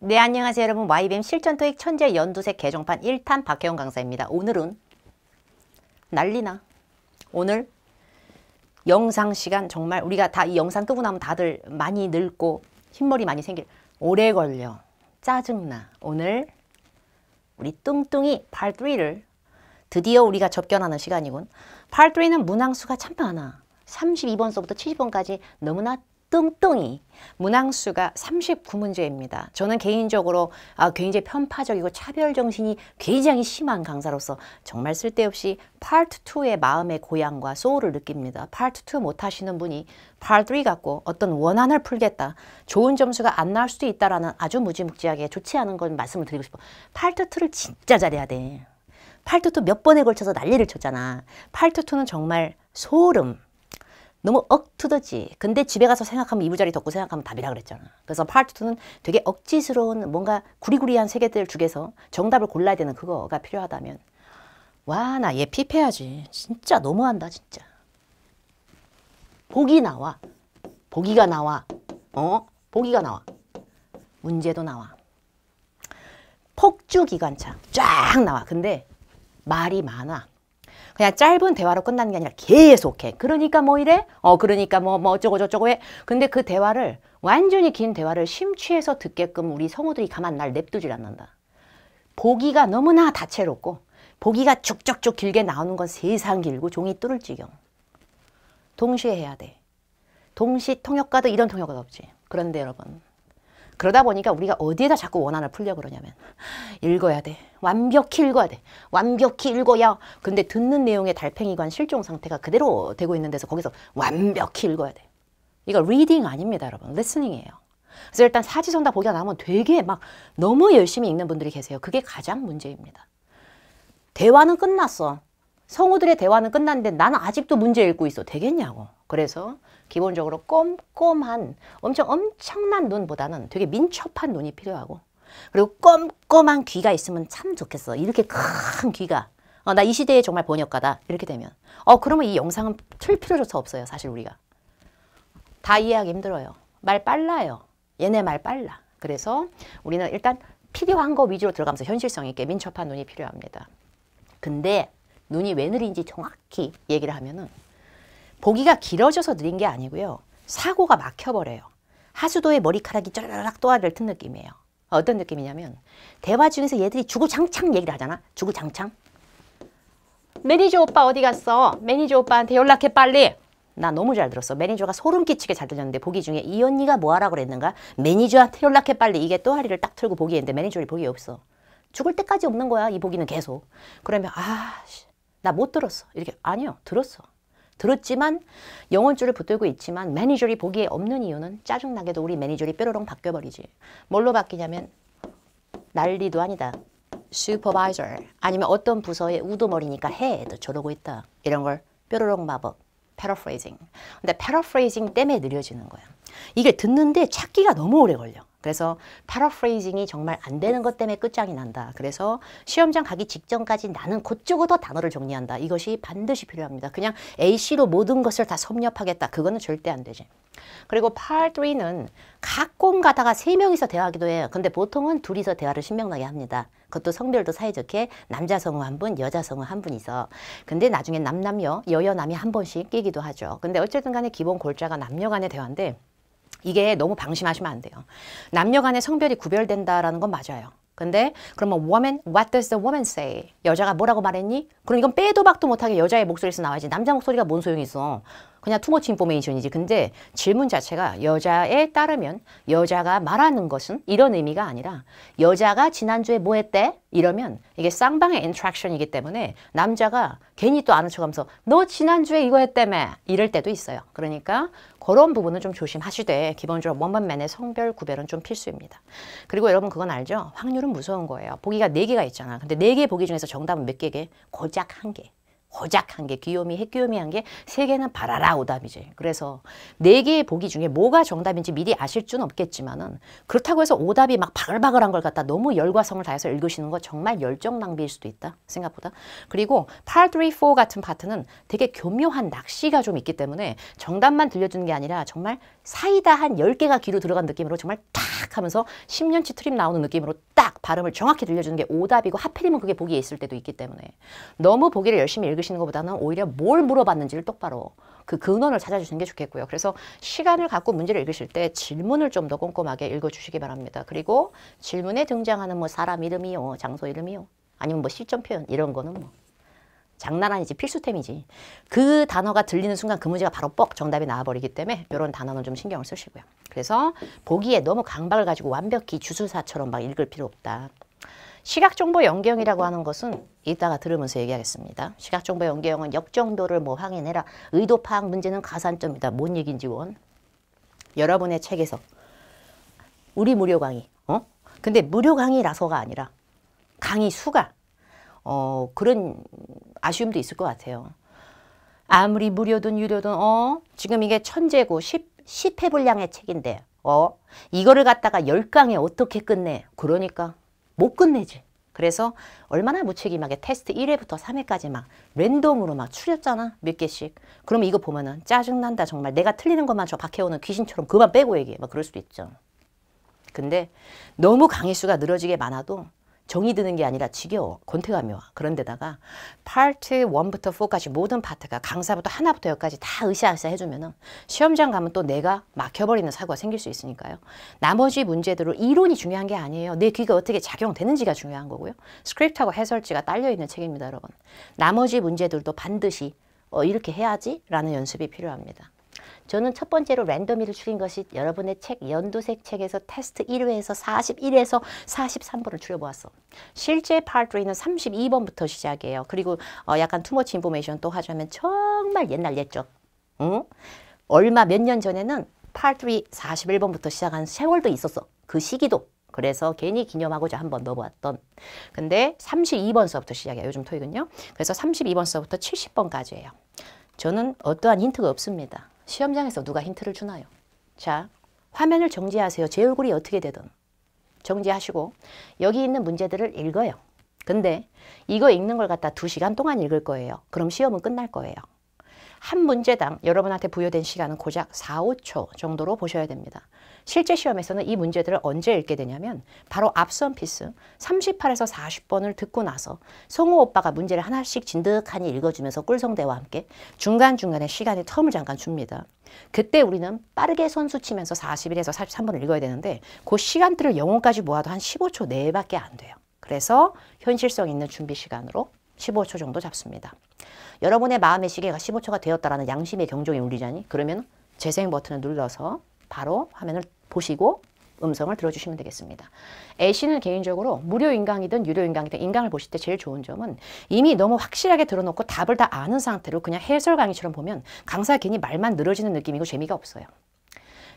네 안녕하세요 여러분 YBM 실전토익 천재 연두색 개정판 1탄 박혜원 강사입니다. 오늘은 난리나 오늘 영상 시간 정말 우리가 다 이 영상 끄고 나면 다들 많이 늙고 흰머리 많이 생길 오래 걸려 짜증나 오늘 우리 뚱뚱이 팔3를 드디어 우리가 접견하는 시간이군 팔3는 문항수가 참 많아 32번서부터 70번까지 너무나 뚱뚱이 문항수가 39문제입니다. 저는 개인적으로 아, 굉장히 편파적이고 차별정신이 굉장히 심한 강사로서 정말 쓸데없이 파트 2의 마음의 고향과 소울을 느낍니다. 파트 2 못하시는 분이 파트 3 갖고 어떤 원한을 풀겠다. 좋은 점수가 안 나올 수도 있다라는 아주 무지묵지하게 좋지 않은 건 말씀을 드리고 싶어. 파트 2를 진짜 잘해야 돼. 파트 2몇 번에 걸쳐서 난리를 쳤잖아. 파트 2는 정말 소름. 너무 억투더지. 근데 집에 가서 생각하면 이부자리 덮고 생각하면 답이라 그랬잖아. 그래서 파트 2는 되게 억지스러운 뭔가 구리구리한 세계들 중에서 정답을 골라야 되는 그거가 필요하다면 와 나 얘 피폐하지. 진짜 너무한다 진짜. 보기 나와. 보기가 나와. 어? 보기가 나와. 문제도 나와. 폭주 기관차 쫙 나와. 근데 말이 많아. 그냥 짧은 대화로 끝나는 게 아니라 계속 해. 그러니까 뭐 이래? 어, 그러니까 뭐, 뭐 어쩌고 저쩌고 해. 근데 그 대화를, 완전히 긴 대화를 심취해서 듣게끔 우리 성우들이 가만 날 냅두질 않는다. 보기가 너무나 다채롭고, 보기가 쭉쭉쭉 길게 나오는 건 세상 길고 종이 뚫을 지경. 동시에 해야 돼. 동시 통역가도 이런 통역은 없지. 그런데 여러분, 그러다 보니까 우리가 어디에다 자꾸 원한을 풀려 그러냐면 읽어야 돼. 완벽히 읽어야 돼. 완벽히 읽어야. 근데 듣는 내용의 달팽이관 실종 상태가 그대로 되고 있는 데서 거기서 완벽히 읽어야 돼. 이거 리딩 아닙니다, 여러분. 리스닝이에요. 그래서 일단 사지선다 보기가 나면 되게 막 너무 열심히 읽는 분들이 계세요. 그게 가장 문제입니다. 대화는 끝났어. 성우들의 대화는 끝났는데 나는 아직도 문제 읽고 있어. 되겠냐고. 그래서 기본적으로 꼼꼼한 엄청 엄청난 눈보다는 되게 민첩한 눈이 필요하고 그리고 꼼꼼한 귀가 있으면 참 좋겠어. 이렇게 큰 귀가. 어, 나이 시대에 정말 번역가다. 이렇게 되면. 어, 그러면 이 영상은 틀 필요조차 없어요. 사실 우리가. 다 이해하기 힘들어요. 말 빨라요. 얘네 말 빨라. 그래서 우리는 일단 필요한 거 위주로 들어가면서 현실성 있게 민첩한 눈이 필요합니다. 근데 눈이 왜 느린지 정확히 얘기를 하면은 보기가 길어져서 느린 게 아니고요. 사고가 막혀버려요. 하수도에 머리카락이 쫄라락 떠와를 튼 느낌이에요. 어떤 느낌이냐면 대화 중에서 얘들이 주구장창 얘기를 하잖아. 주구장창. 매니저 오빠 어디 갔어? 매니저 오빠한테 연락해 빨리. 나 너무 잘 들었어. 매니저가 소름 끼치게 잘 들렸는데 보기 중에 이 언니가 뭐 하라고 그랬는가? 매니저한테 연락해 빨리. 이게 또아리를 딱 틀고 보기했는데 매니저를 보기 없어. 죽을 때까지 없는 거야. 이 보기는 계속. 그러면 아... 씨. 나못 들었어. 이렇게 아니요. 들었어. 들었지만 영혼줄을 붙들고 있지만 매니저리 보기에 없는 이유는 짜증나게도 우리 매니저리 뾰로롱 바뀌어버리지. 뭘로 바뀌냐면 난리도 아니다. 슈퍼바이저 아니면 어떤 부서의 우두머리니까 해. 저러고 있다. 이런 걸 뾰로롱 마법. 패러프레이징. 근데 패러프레이징 때문에 느려지는 거야. 이게 듣는데 찾기가 너무 오래 걸려. 그래서 파라프레이징이 정말 안 되는 것 때문에 끝장이 난다. 그래서 시험장 가기 직전까지 나는 그쪽으로 단어를 정리한다. 이것이 반드시 필요합니다. 그냥 A씨로 모든 것을 다 섭렵하겠다. 그거는 절대 안 되지. 그리고 파트리는 각끔 가다가 세명이서 대화하기도 해요. 근데 보통은 둘이서 대화를 신명나게 합니다. 그것도 성별도 사이좋게 남자 성우 한 분, 여자 성우 한분이서 근데 나중에 남남녀 여여남이 한 번씩 끼기도 하죠. 근데 어쨌든 간에 기본 골자가 남녀 간의 대화인데 이게 너무 방심하시면 안 돼요. 남녀 간의 성별이 구별된다라는 건 맞아요. 근데 그러면 woman, what does the woman say? 여자가 뭐라고 말했니? 그럼 이건 빼도 박도 못하게 여자의 목소리에서 나와야지 남자 목소리가 뭔 소용이 있어. 그냥 투머치 인포메이션이지. 근데 질문 자체가 여자에 따르면 여자가 말하는 것은 이런 의미가 아니라 여자가 지난주에 뭐 했대? 이러면 이게 쌍방의 인트랙션이기 때문에 남자가 괜히 또 아는 척하면서 너 지난주에 이거 했다며 이럴 때도 있어요. 그러니까 그런 부분은 좀 조심하시되 기본적으로 원반맨의 성별 구별은 좀 필수입니다. 그리고 여러분 그건 알죠? 확률은 무서운 거예요. 보기가 네개가 있잖아. 근데 네 개 보기 중에서 정답은 몇 개게? 고작 한 개. 고작한게 귀요미, 핵귀요미한 게 세 개는 바라라 오답이지. 그래서 네 개의 보기 중에 뭐가 정답인지 미리 아실 줄은 없겠지만은 그렇다고 해서 오답이 막 바글바글한 걸 갖다 너무 열과성을 다해서 읽으시는 거 정말 열정 낭비일 수도 있다. 생각보다. 그리고 8, 3, 4 같은 파트는 되게 교묘한 낚시가 좀 있기 때문에 정답만 들려주는 게 아니라 정말 사이다 한 10개가 귀로 들어간 느낌으로 정말 탁 하면서 10년치 트림 나오는 느낌으로 딱 발음을 정확히 들려주는 게 오답이고 하필이면 그게 보기에 있을 때도 있기 때문에 너무 보기를 열심히 읽으시는 것보다는 오히려 뭘 물어봤는지를 똑바로 그 근원을 찾아주시는 게 좋겠고요. 그래서 시간을 갖고 문제를 읽으실 때 질문을 좀 더 꼼꼼하게 읽어주시기 바랍니다. 그리고 질문에 등장하는 뭐 사람 이름이요, 장소 이름이요, 아니면 뭐 시점 표현 이런 거는 뭐 장난 아니지 필수템이지. 그 단어가 들리는 순간 그 문제가 바로 뻑 정답이 나와버리기 때문에 이런 단어는 좀 신경을 쓰시고요. 그래서 보기에 너무 강박을 가지고 완벽히 주술사처럼 막 읽을 필요 없다. 시각정보 연계형이라고 하는 것은 이따가 들으면서 얘기하겠습니다. 시각정보 연계형은 역정도를 뭐 확인해라. 의도 파악 문제는 가산점이다. 뭔 얘기인지 원. 여러분의 책에서 우리 무료 강의. 어? 근데 무료 강의라서가 아니라 강의 수가 어, 그런 아쉬움도 있을 것 같아요. 아무리 무료든 유료든 어 지금 이게 천재고 10, 10회 분량의 책인데 어 이거를 갖다가 10강에 어떻게 끝내 그러니까 못 끝내지 그래서 얼마나 무책임하게 테스트 1회부터 3회까지 막 랜덤으로 막 추렸잖아 몇 개씩 그럼 이거 보면은 짜증난다 정말 내가 틀리는 것만 저 박해오는 귀신처럼 그만 빼고 얘기해 막 그럴 수도 있죠 근데 너무 강의수가 늘어지게 많아도 정이 드는 게 아니라 지겨워. 권태감이 와. 그런데다가 파트 1부터 4까지 모든 파트가 강사부터 하나부터 열까지 다 으쌰으쌰 해주면은 시험장 가면 또 내가 막혀버리는 사고가 생길 수 있으니까요. 나머지 문제들을 이론이 중요한 게 아니에요. 내 귀가 어떻게 작용되는지가 중요한 거고요. 스크립트하고 해설지가 딸려있는 책입니다, 여러분. 나머지 문제들도 반드시 어, 이렇게 해야지라는 연습이 필요합니다. 저는 첫 번째로 랜덤이를 추린 것이 여러분의 책 연두색 책에서 테스트 1회에서 41회에서 43번을 추려보았어. 실제 파트3는 32번부터 시작해요. 그리고 어, 약간 투머치 인포메이션 또 하자면 정말 옛날 옛적. 응? 얼마 몇 년 전에는 파트리 41번부터 시작한 세월도 있었어. 그 시기도. 그래서 괜히 기념하고자 한 번 넣어보았던 근데 32번서부터 시작해요 요즘 토익은요 그래서 32번서부터 70번까지예요 저는 어떠한 힌트가 없습니다 시험장에서 누가 힌트를 주나요? 자, 화면을 정지하세요. 제 얼굴이 어떻게 되든. 정지하시고 여기 있는 문제들을 읽어요. 근데 이거 읽는 걸 갖다 두시간 동안 읽을 거예요. 그럼 시험은 끝날 거예요. 한 문제당 여러분한테 부여된 시간은 고작 4, 5초 정도로 보셔야 됩니다. 실제 시험에서는 이 문제들을 언제 읽게 되냐면 바로 앞선 피스 38에서 40번을 듣고 나서 송우 오빠가 문제를 하나씩 진득하니 읽어주면서 꿀성대와 함께 중간중간에 시간에 텀을 잠깐 줍니다. 그때 우리는 빠르게 선수 치면서 41에서 43번을 읽어야 되는데 그 시간들을 영혼까지 모아도 한 15초 내밖에 안 돼요. 그래서 현실성 있는 준비 시간으로 15초 정도 잡습니다. 여러분의 마음의 시계가 15초가 되었다라는 양심의 경종이 울리자니 그러면 재생 버튼을 눌러서 바로 화면을 보시고 음성을 들어주시면 되겠습니다. 애씨는 개인적으로 무료 인강이든 유료 인강이든 인강을 보실 때 제일 좋은 점은 이미 너무 확실하게 들어놓고 답을 다 아는 상태로 그냥 해설 강의처럼 보면 강사 괜히 말만 늘어지는 느낌이고 재미가 없어요.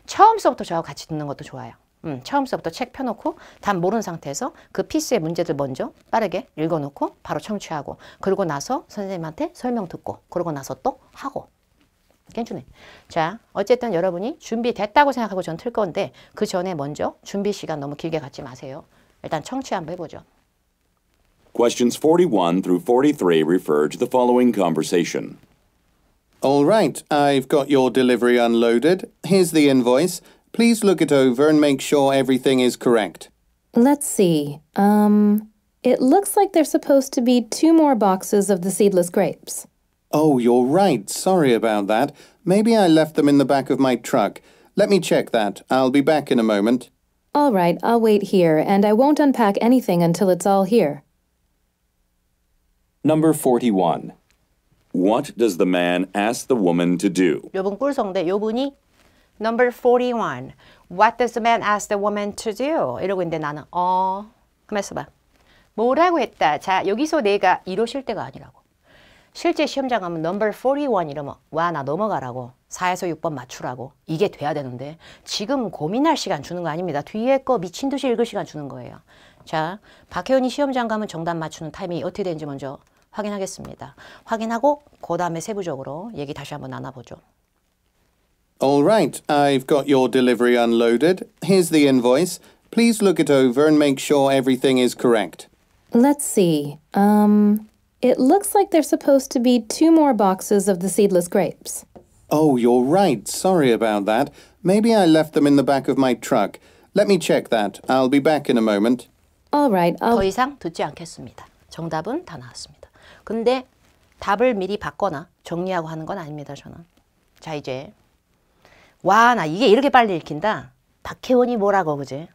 처음서부터 저하고 같이 듣는 것도 좋아요. 음, 처음서부터 책 펴놓고 답 모르는 상태에서 그 피스의 문제들 먼저 빠르게 읽어놓고 바로 청취하고 그러고 나서 선생님한테 설명 듣고 그러고 나서 또 하고 자, 어쨌든 여러분이 준비됐다고 생각하고 틀 건데 그 전에 먼저 준비 시간 너무 길게 갖지 마세요. 일단 청취 한번 해보죠. Questions 41 through 43 refer to the following conversation. All right, I've got your delivery unloaded. Here's the invoice. Please look it over and make sure everything is correct. Let's see. Um, it looks like there's supposed to be two more boxes of the seedless grapes. Oh, you're right. Sorry about that. Maybe I left them in the back of my truck. Let me check that. I'll be back in a moment. All right, I'll wait here, and I won't unpack anything until it's all here. Number 41. What does the man ask the woman to do? Number 41. What does the man ask the woman to do? 이러고 있는데 나는 어... 그만 써봐. 뭐라고 했다. 자, 여기서 내가 이러실 때가 아니라고. 실제 시험장 가면 넘버 41 이러면 와 나 넘어가라고 4에서 6번 맞추라고 이게 돼야 되는데 지금 고민할 시간 주는 거 아닙니다. 뒤에 거 미친 듯이 읽을 시간 주는 거예요. 자 박혜원이 시험장 가면 정답 맞추는 타이밍이 어떻게 되는지 먼저 확인하겠습니다. 확인하고 그 다음에 세부적으로 얘기 다시 한번 나눠보죠. a l right, I've got your delivery unloaded. Here's the invoice. Please look it over and make sure everything is correct. Let's see. Um, It looks like there's supposed to be two more boxes of the seedless grapes. Oh, you're right. Sorry about that. Maybe I left them in the back of my truck. Let me check that. I'll be back in a moment. All right. I'll... 더 이상 듣지 않겠습니다. 정답은 다 나왔습니다. 근데 답을 미리 받거나 정리하고 하는 건 아닙니다, 저는. 자, 이제. 와, 나 이게 이렇게 빨리 읽힌다. 박혜원이 뭐라고, 그제?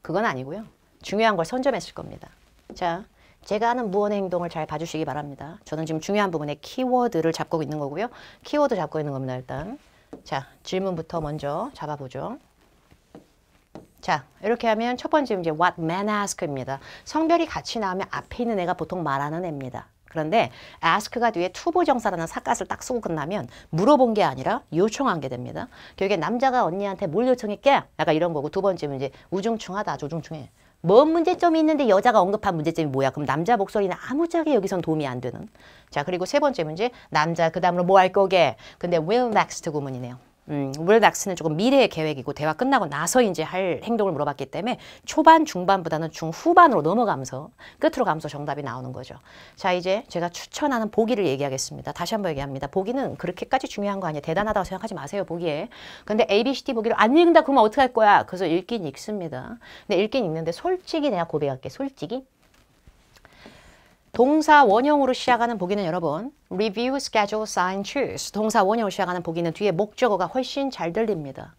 그건 아니고요. 중요한 걸 선점했을 겁니다. 자, 제가 하는 무언의 행동을 잘 봐주시기 바랍니다. 저는 지금 중요한 부분에 키워드를 잡고 있는 거고요. 키워드 잡고 있는 겁니다, 일단. 자, 질문부터 먼저 잡아보죠. 자, 이렇게 하면 첫 번째 문제 what man ask입니다. 성별이 같이 나오면 앞에 있는 애가 보통 말하는 애입니다. 그런데 ask가 뒤에 투보 정사라는 사갓을 딱 쓰고 끝나면 물어본 게 아니라 요청한 게 됩니다. 결국에 남자가 언니한테 뭘 요청했게? 약간 이런 거고 두 번째 문제 우중충하다, 조중충해. 뭔 문제점이 있는데 여자가 언급한 문제점이 뭐야? 그럼 남자 목소리는 아무짝에 여기선 도움이 안 되는. 자, 그리고 세 번째 문제. 남자 그 다음으로 뭐 할 거게? 근데 will next 구문이네요. 음, 물윌 낙스는 조금 미래의 계획이고 대화 끝나고 나서 이제 할 행동을 물어봤기 때문에 초반, 중반보다는 중후반으로 넘어가면서 끝으로 감소 정답이 나오는 거죠. 자, 이제 제가 추천하는 보기를 얘기하겠습니다. 다시 한번 얘기합니다. 보기는 그렇게까지 중요한 거 아니에요. 대단하다고 생각하지 마세요, 보기에. 근데 A, B, C, D 보기를 안 읽는다 그러면 어떡할 거야? 그래서 읽긴 읽습니다. 근데 읽긴 읽는데 솔직히 내가 고백할게. 솔직히 동사 원형으로 시작하는 보기는 여러분 review, schedule, sign, choose 동사 원형으로 시작하는 보기는 뒤에 목적어가 훨씬 잘 들립니다.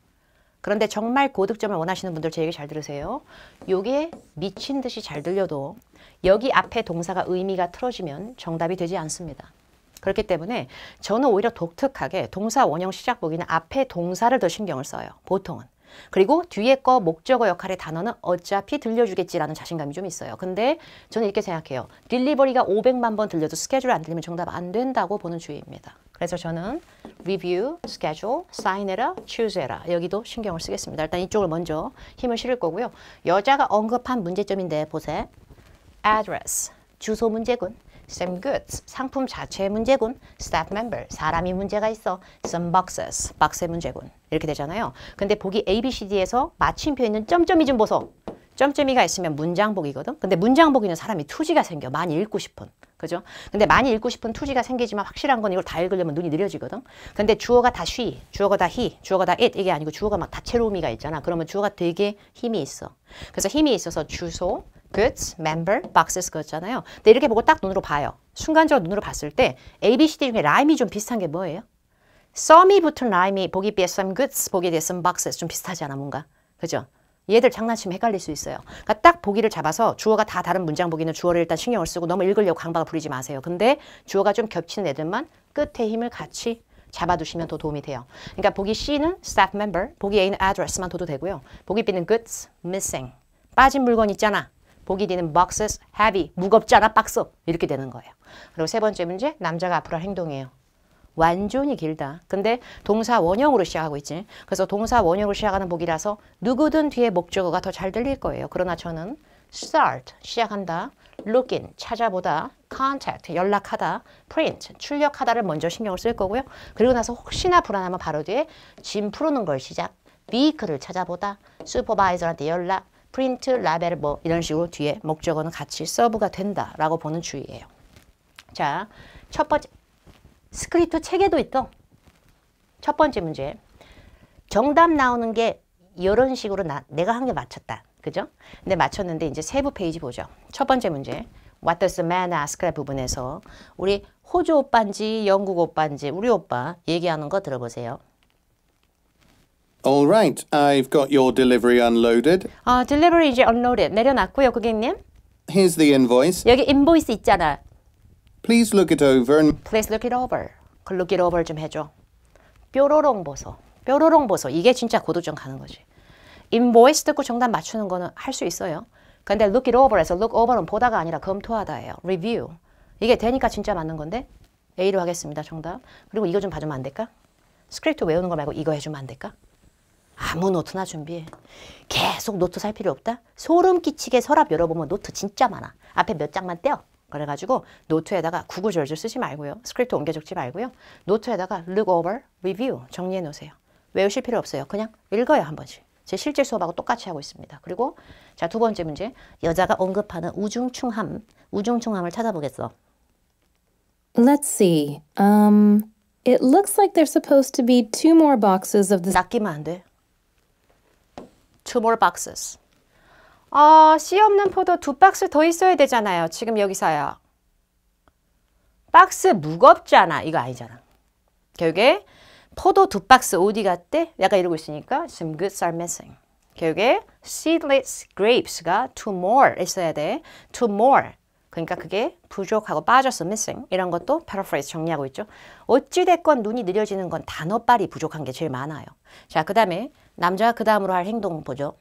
그런데 정말 고득점을 원하시는 분들 제 얘기 잘 들으세요. 요게 미친 듯이 잘 들려도 여기 앞에 동사가 의미가 틀어지면 정답이 되지 않습니다. 그렇기 때문에 저는 오히려 독특하게 동사 원형 시작 보기는 앞에 동사를 더 신경을 써요. 보통은. 그리고 뒤에 거 목적어 역할의 단어는 어차피 들려주겠지라는 자신감이 좀 있어요. 근데 저는 이렇게 생각해요. 딜리버리가 500만 번 들려도 스케줄 안 들리면 정답 안 된다고 보는 주의입니다. 그래서 저는 review, schedule, sign해라, choose해라 여기도 신경을 쓰겠습니다. 일단 이쪽을 먼저 힘을 실을 거고요. 여자가 언급한 문제점인데 보세요. address, 주소 문제군. Some goods, 상품 자체의 문제군. Staff member, 사람이 문제가 있어. Some boxes, 박스의 문제군. 이렇게 되잖아요. 근데 보기 A, B, C, D에서 마침표 있는 점점이 좀 보소. 점점이가 있으면 문장복이거든. 근데 문장복이는 사람이 투지가 생겨. 많이 읽고 싶은. 그죠? 근데 많이 읽고 싶은 투지가 생기지만 확실한 건 이걸 다 읽으려면 눈이 느려지거든. 근데 주어가 다 she, 주어가 다 he, 주어가 다 it 이게 아니고 주어가 막 다채로움이가 있잖아. 그러면 주어가 되게 힘이 있어. 그래서 힘이 있어서 주소, goods, member, boxes 그었잖아요. 근데 이렇게 보고 딱 눈으로 봐요. 순간적으로 눈으로 봤을 때 A, B, C, D 중에 라임이 좀 비슷한 게 뭐예요? 썸이 붙은 라임이 보기 비해 some goods, 보기 비해 some boxes 좀 비슷하지 않아 뭔가. 그죠? 얘들 장난치면 헷갈릴 수 있어요. 그러니까 딱 보기를 잡아서 주어가 다 다른 문장 보기는 주어를 일단 신경을 쓰고 너무 읽으려고 강박을 부리지 마세요. 근데 주어가 좀 겹치는 애들만 끝에 힘을 같이 잡아두시면 더 도움이 돼요. 그러니까 보기 C는 staff member, 보기 A는 address만 둬도 되고요. 보기 B는 goods, missing, 빠진 물건 있잖아. 보기 되는 boxes heavy. 무겁잖아, 박스. 이렇게 되는 거예요. 그리고 세 번째 문제, 남자가 앞으로 할 행동이에요. 완전히 길다. 근데 동사 원형으로 시작하고 있지. 그래서 동사 원형으로 시작하는 보기라서 누구든 뒤에 목적어가 더 잘 들릴 거예요. 그러나 저는 start, 시작한다. l o o k i n 찾아보다. contact, 연락하다. print, 출력하다를 먼저 신경을 쓸 거고요. 그리고 나서 혹시나 불안하면 바로 뒤에 짐 풀어놓은 걸 시작. vehicle을 찾아보다. supervisor한테 연락. 프린트, 라벨 뭐 이런 식으로 뒤에 목적어는 같이 서브가 된다라고 보는 주의예요. 자, 첫 번째 스크립트 책에도 있던 첫 번째 문제 정답 나오는 게 이런 식으로 나, 내가 한 게 맞췄다. 그죠? 근데 맞췄는데 이제 세부 페이지 보죠. 첫 번째 문제 What does the man ask? 부분에서 우리 호주 오빠인지 영국 오빠인지 우리 오빠 얘기하는 거 들어보세요. All right, I've got your delivery unloaded. 아, delivery 이제 unloaded 내려놨고요, 고객님. Here's the invoice. 여기 인보이스 있잖아. Please look it over and Please look it over. 그 look it over 좀 해줘. 뾰로롱 보소. 뾰로롱 보소. 이게 진짜 고도전 가는 거지. 인보이스 듣고 정답 맞추는 거는 할 수 있어요. 근데 look it over에서 look over는 보다가 아니라 검토하다예요. review. 이게 되니까 진짜 맞는 건데 A로 하겠습니다. 정답. 그리고 이거 좀 봐주면 안 될까? 스크립트 외우는 거 말고 이거 해주면 안 될까? 아무 노트나 준비해. 계속 노트 살 필요 없다. 소름 끼치게 서랍 열어보면 노트 진짜 많아. 앞에 몇 장만 떼어. 그래가지고 노트에다가 구글 절절 쓰지 말고요. 스크립트 옮겨 적지 말고요. 노트에다가 look over, review 정리해 놓으세요. 외우실 필요 없어요. 그냥 읽어요 한 번씩. 제 실제 수업하고 똑같이 하고 있습니다. 그리고 자 두 번째 문제. 여자가 언급하는 우중충함, 우중충함을 찾아보겠어. Let's see. Um, it looks like there's u p p o s e d to be two more boxes of t h i 낚이면 안 돼. two more boxes. 어, 아, 씨 없는 포도 두 박스 더 있어야 되잖아요. 지금 여기서요. 박스 무겁잖아. 이거 아니잖아. 결국에 포도 두 박스 어디 갔대? 약간 이러고 있으니까 some goods are missing. 결국에 seedless grapes가 two more 있어야 돼. two more. 그러니까 그게 부족하고 빠졌어, missing. 이런 것도 paraphrase 정리하고 있죠. 어찌됐건 눈이 느려지는 건 단어빨이 부족한 게 제일 많아요. 자, 그 다음에 남자가 그 다음으로 할 행동 보죠.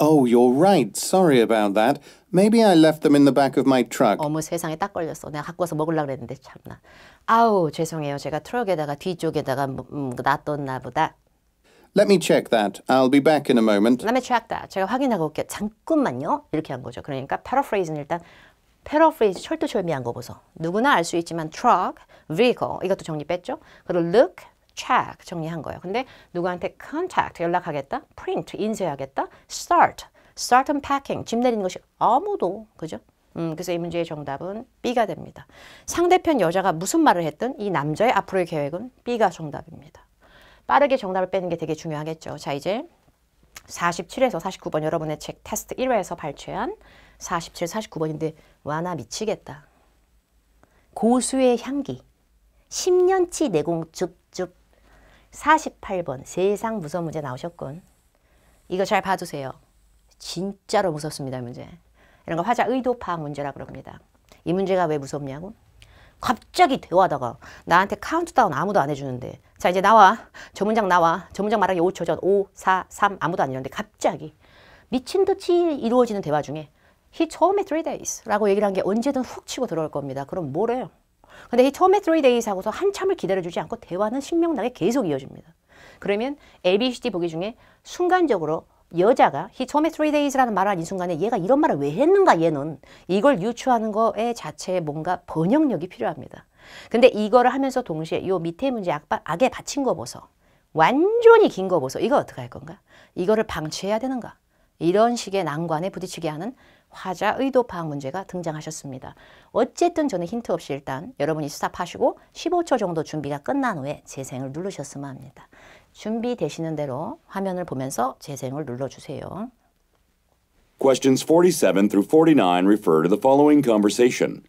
Oh, you're right. Sorry about that. Maybe I left them in the back of my truck. 어머 세상에 딱 걸렸어. 내가 갖고 와서 먹으려고 그랬는데 참나. 아우 죄송해요. 제가 트럭에다가 뒤쪽에다가 음, 놔뒀나 보다. Let me check that. I'll be back in a moment. Let me check that. 제가 확인하고 올게요. 잠깐만요. 이렇게 한 거죠. 그러니까 paraphrasing 일단 paraphrase 철두철미한 거 보소. 누구나 알 수 있지만 truck, vehicle 이것도 정리 뺐죠. 그리고 look, check 정리한 거예요. 근데 누구한테 contact 연락하겠다, print 인쇄하겠다, start start unpacking 짐 내리는 것이 아무도 그죠? 음, 그래서 이 문제의 정답은 B가 됩니다. 상대편 여자가 무슨 말을 했든 이 남자의 앞으로의 계획은 B가 정답입니다. 빠르게 정답을 빼는 게 되게 중요하겠죠. 자 이제 47에서 49번 여러분의 책 테스트 1회에서 발췌한 47, 49번인데 와나 미치겠다. 고수의 향기 10년치 내공 즉 48번 세상 무서운 문제 나오셨군. 이거 잘 봐주세요. 진짜로 무섭습니다. 문제. 이런 거 화자 의도 파악 문제라 그럽니다. 이 문제가 왜 무섭냐고? 갑자기 대화하다가 나한테 카운트다운 아무도 안 해주는데 자 이제 나와 저 문장 나와 저 문장 말하기 5초 전 5, 4, 3 아무도 안 이러는데 갑자기 미친듯이 이루어지는 대화 중에 he told me three days 라고 얘기를 한 게 언제든 훅 치고 들어올 겁니다. 그럼 뭐래요? 근데 처음에 3days 하고서 한참을 기다려주지 않고 대화는 신명나게 계속 이어집니다. 그러면 ABCD 보기 중에 순간적으로 여자가 he told me three days라는 말을 한 이 순간에 얘가 이런 말을 왜 했는가 얘는 이걸 유추하는 거에 자체에 뭔가 번역력이 필요합니다. 근데 이거를 하면서 동시에 요 밑에 문제 악, 악에 받친 거 보소. 완전히 긴 거 보소. 이거 어떻게 할 건가? 이거를 방치해야 되는가? 이런 식의 난관에 부딪히게 하는 화자, 의도, 파악 문제가 등장하셨습니다. 어쨌든 저는 힌트 없이 일단 여러분이 스탑하시고 15초 정도 준비가 끝난 후에 재생을 누르셨으면 합니다. 준비되시는 대로 화면을 보면서 재생을 눌러주세요. Questions 47 through 49 refer to the following conversation.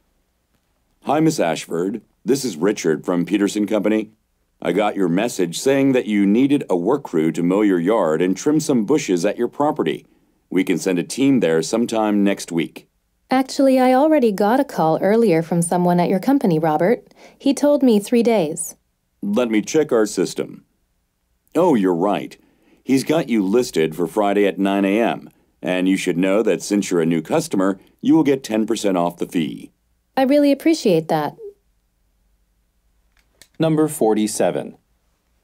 Hi, Miss Ashford. This is Richard from Peterson Company. I got your message saying that you needed a work crew to mow your yard and trim some bushes at your property. We can send a team there sometime next week. Actually, I already got a call earlier from someone at your company, Robert. He told me three days. Let me check our system. Oh, you're right. He's got you listed for Friday at 9 a.m., and you should know that since you're a new customer, you will get 10% off the fee. I really appreciate that. Number 47.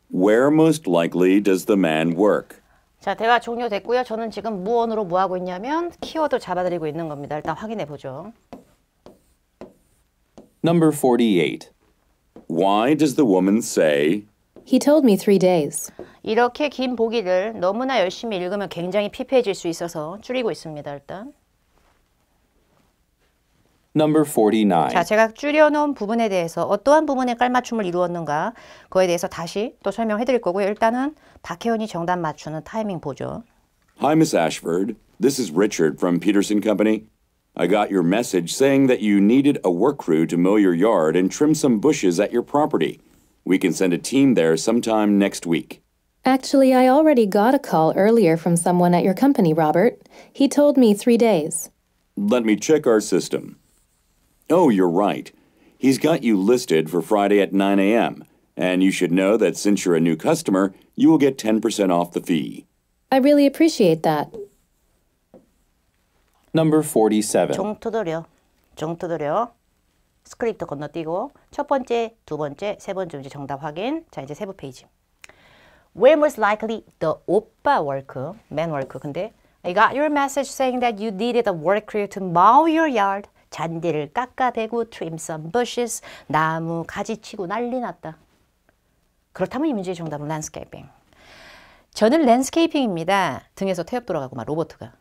Where most likely does the man work? 자 대화 종료됐고요. 저는 지금 무언으로 뭐하고 있냐면 키워드 잡아드리고 있는 겁니다. 일단 확인해 보죠. Number 48. Why does the woman say He told me three days. 이렇게 긴 보기를 너무나 열심히 읽으면 굉장히 피폐해질 수 있어서 줄이고 있습니다. 일단 Number 49. 자, 제가 줄여놓은 부분에 대해서 어떠한 부분에 깔맞춤을 이루었는가 그에 대해서 다시 또 설명해 드릴 거고요. 일단은 박혜원이 정답 맞추는 타이밍 보죠. Hi, Miss Ashford. This is Richard from Peterson Company. I got your message saying that you needed a work crew to mow your yard and trim some bushes at your property. We can send a team there sometime next week. Actually, I already got a call earlier from someone at your company, Robert. He told me three days. Let me check our system. Oh, you're right. He's got you listed for Friday at 9 a.m., and you should know that since you're a new customer, you will get 10% off the fee. I really appreciate that. Number 47. 좀 스크립트 건너뛰고 첫 번째, 두 번째, 세 번째 문제 정답 확인. 자, 이제 세부 페이지. Where most likely the 오빠 work, man work. 근데 I got your message saying that you needed a work crew to mow your yard. 잔디를 깎아대고 trim some bushes, 나무 가지치고 난리 났다. 그렇다면 이 문제의 정답은 랜스케이핑. 저는 랜스케이핑입니다. 등에서 태엽 돌아가고 막 로버트가.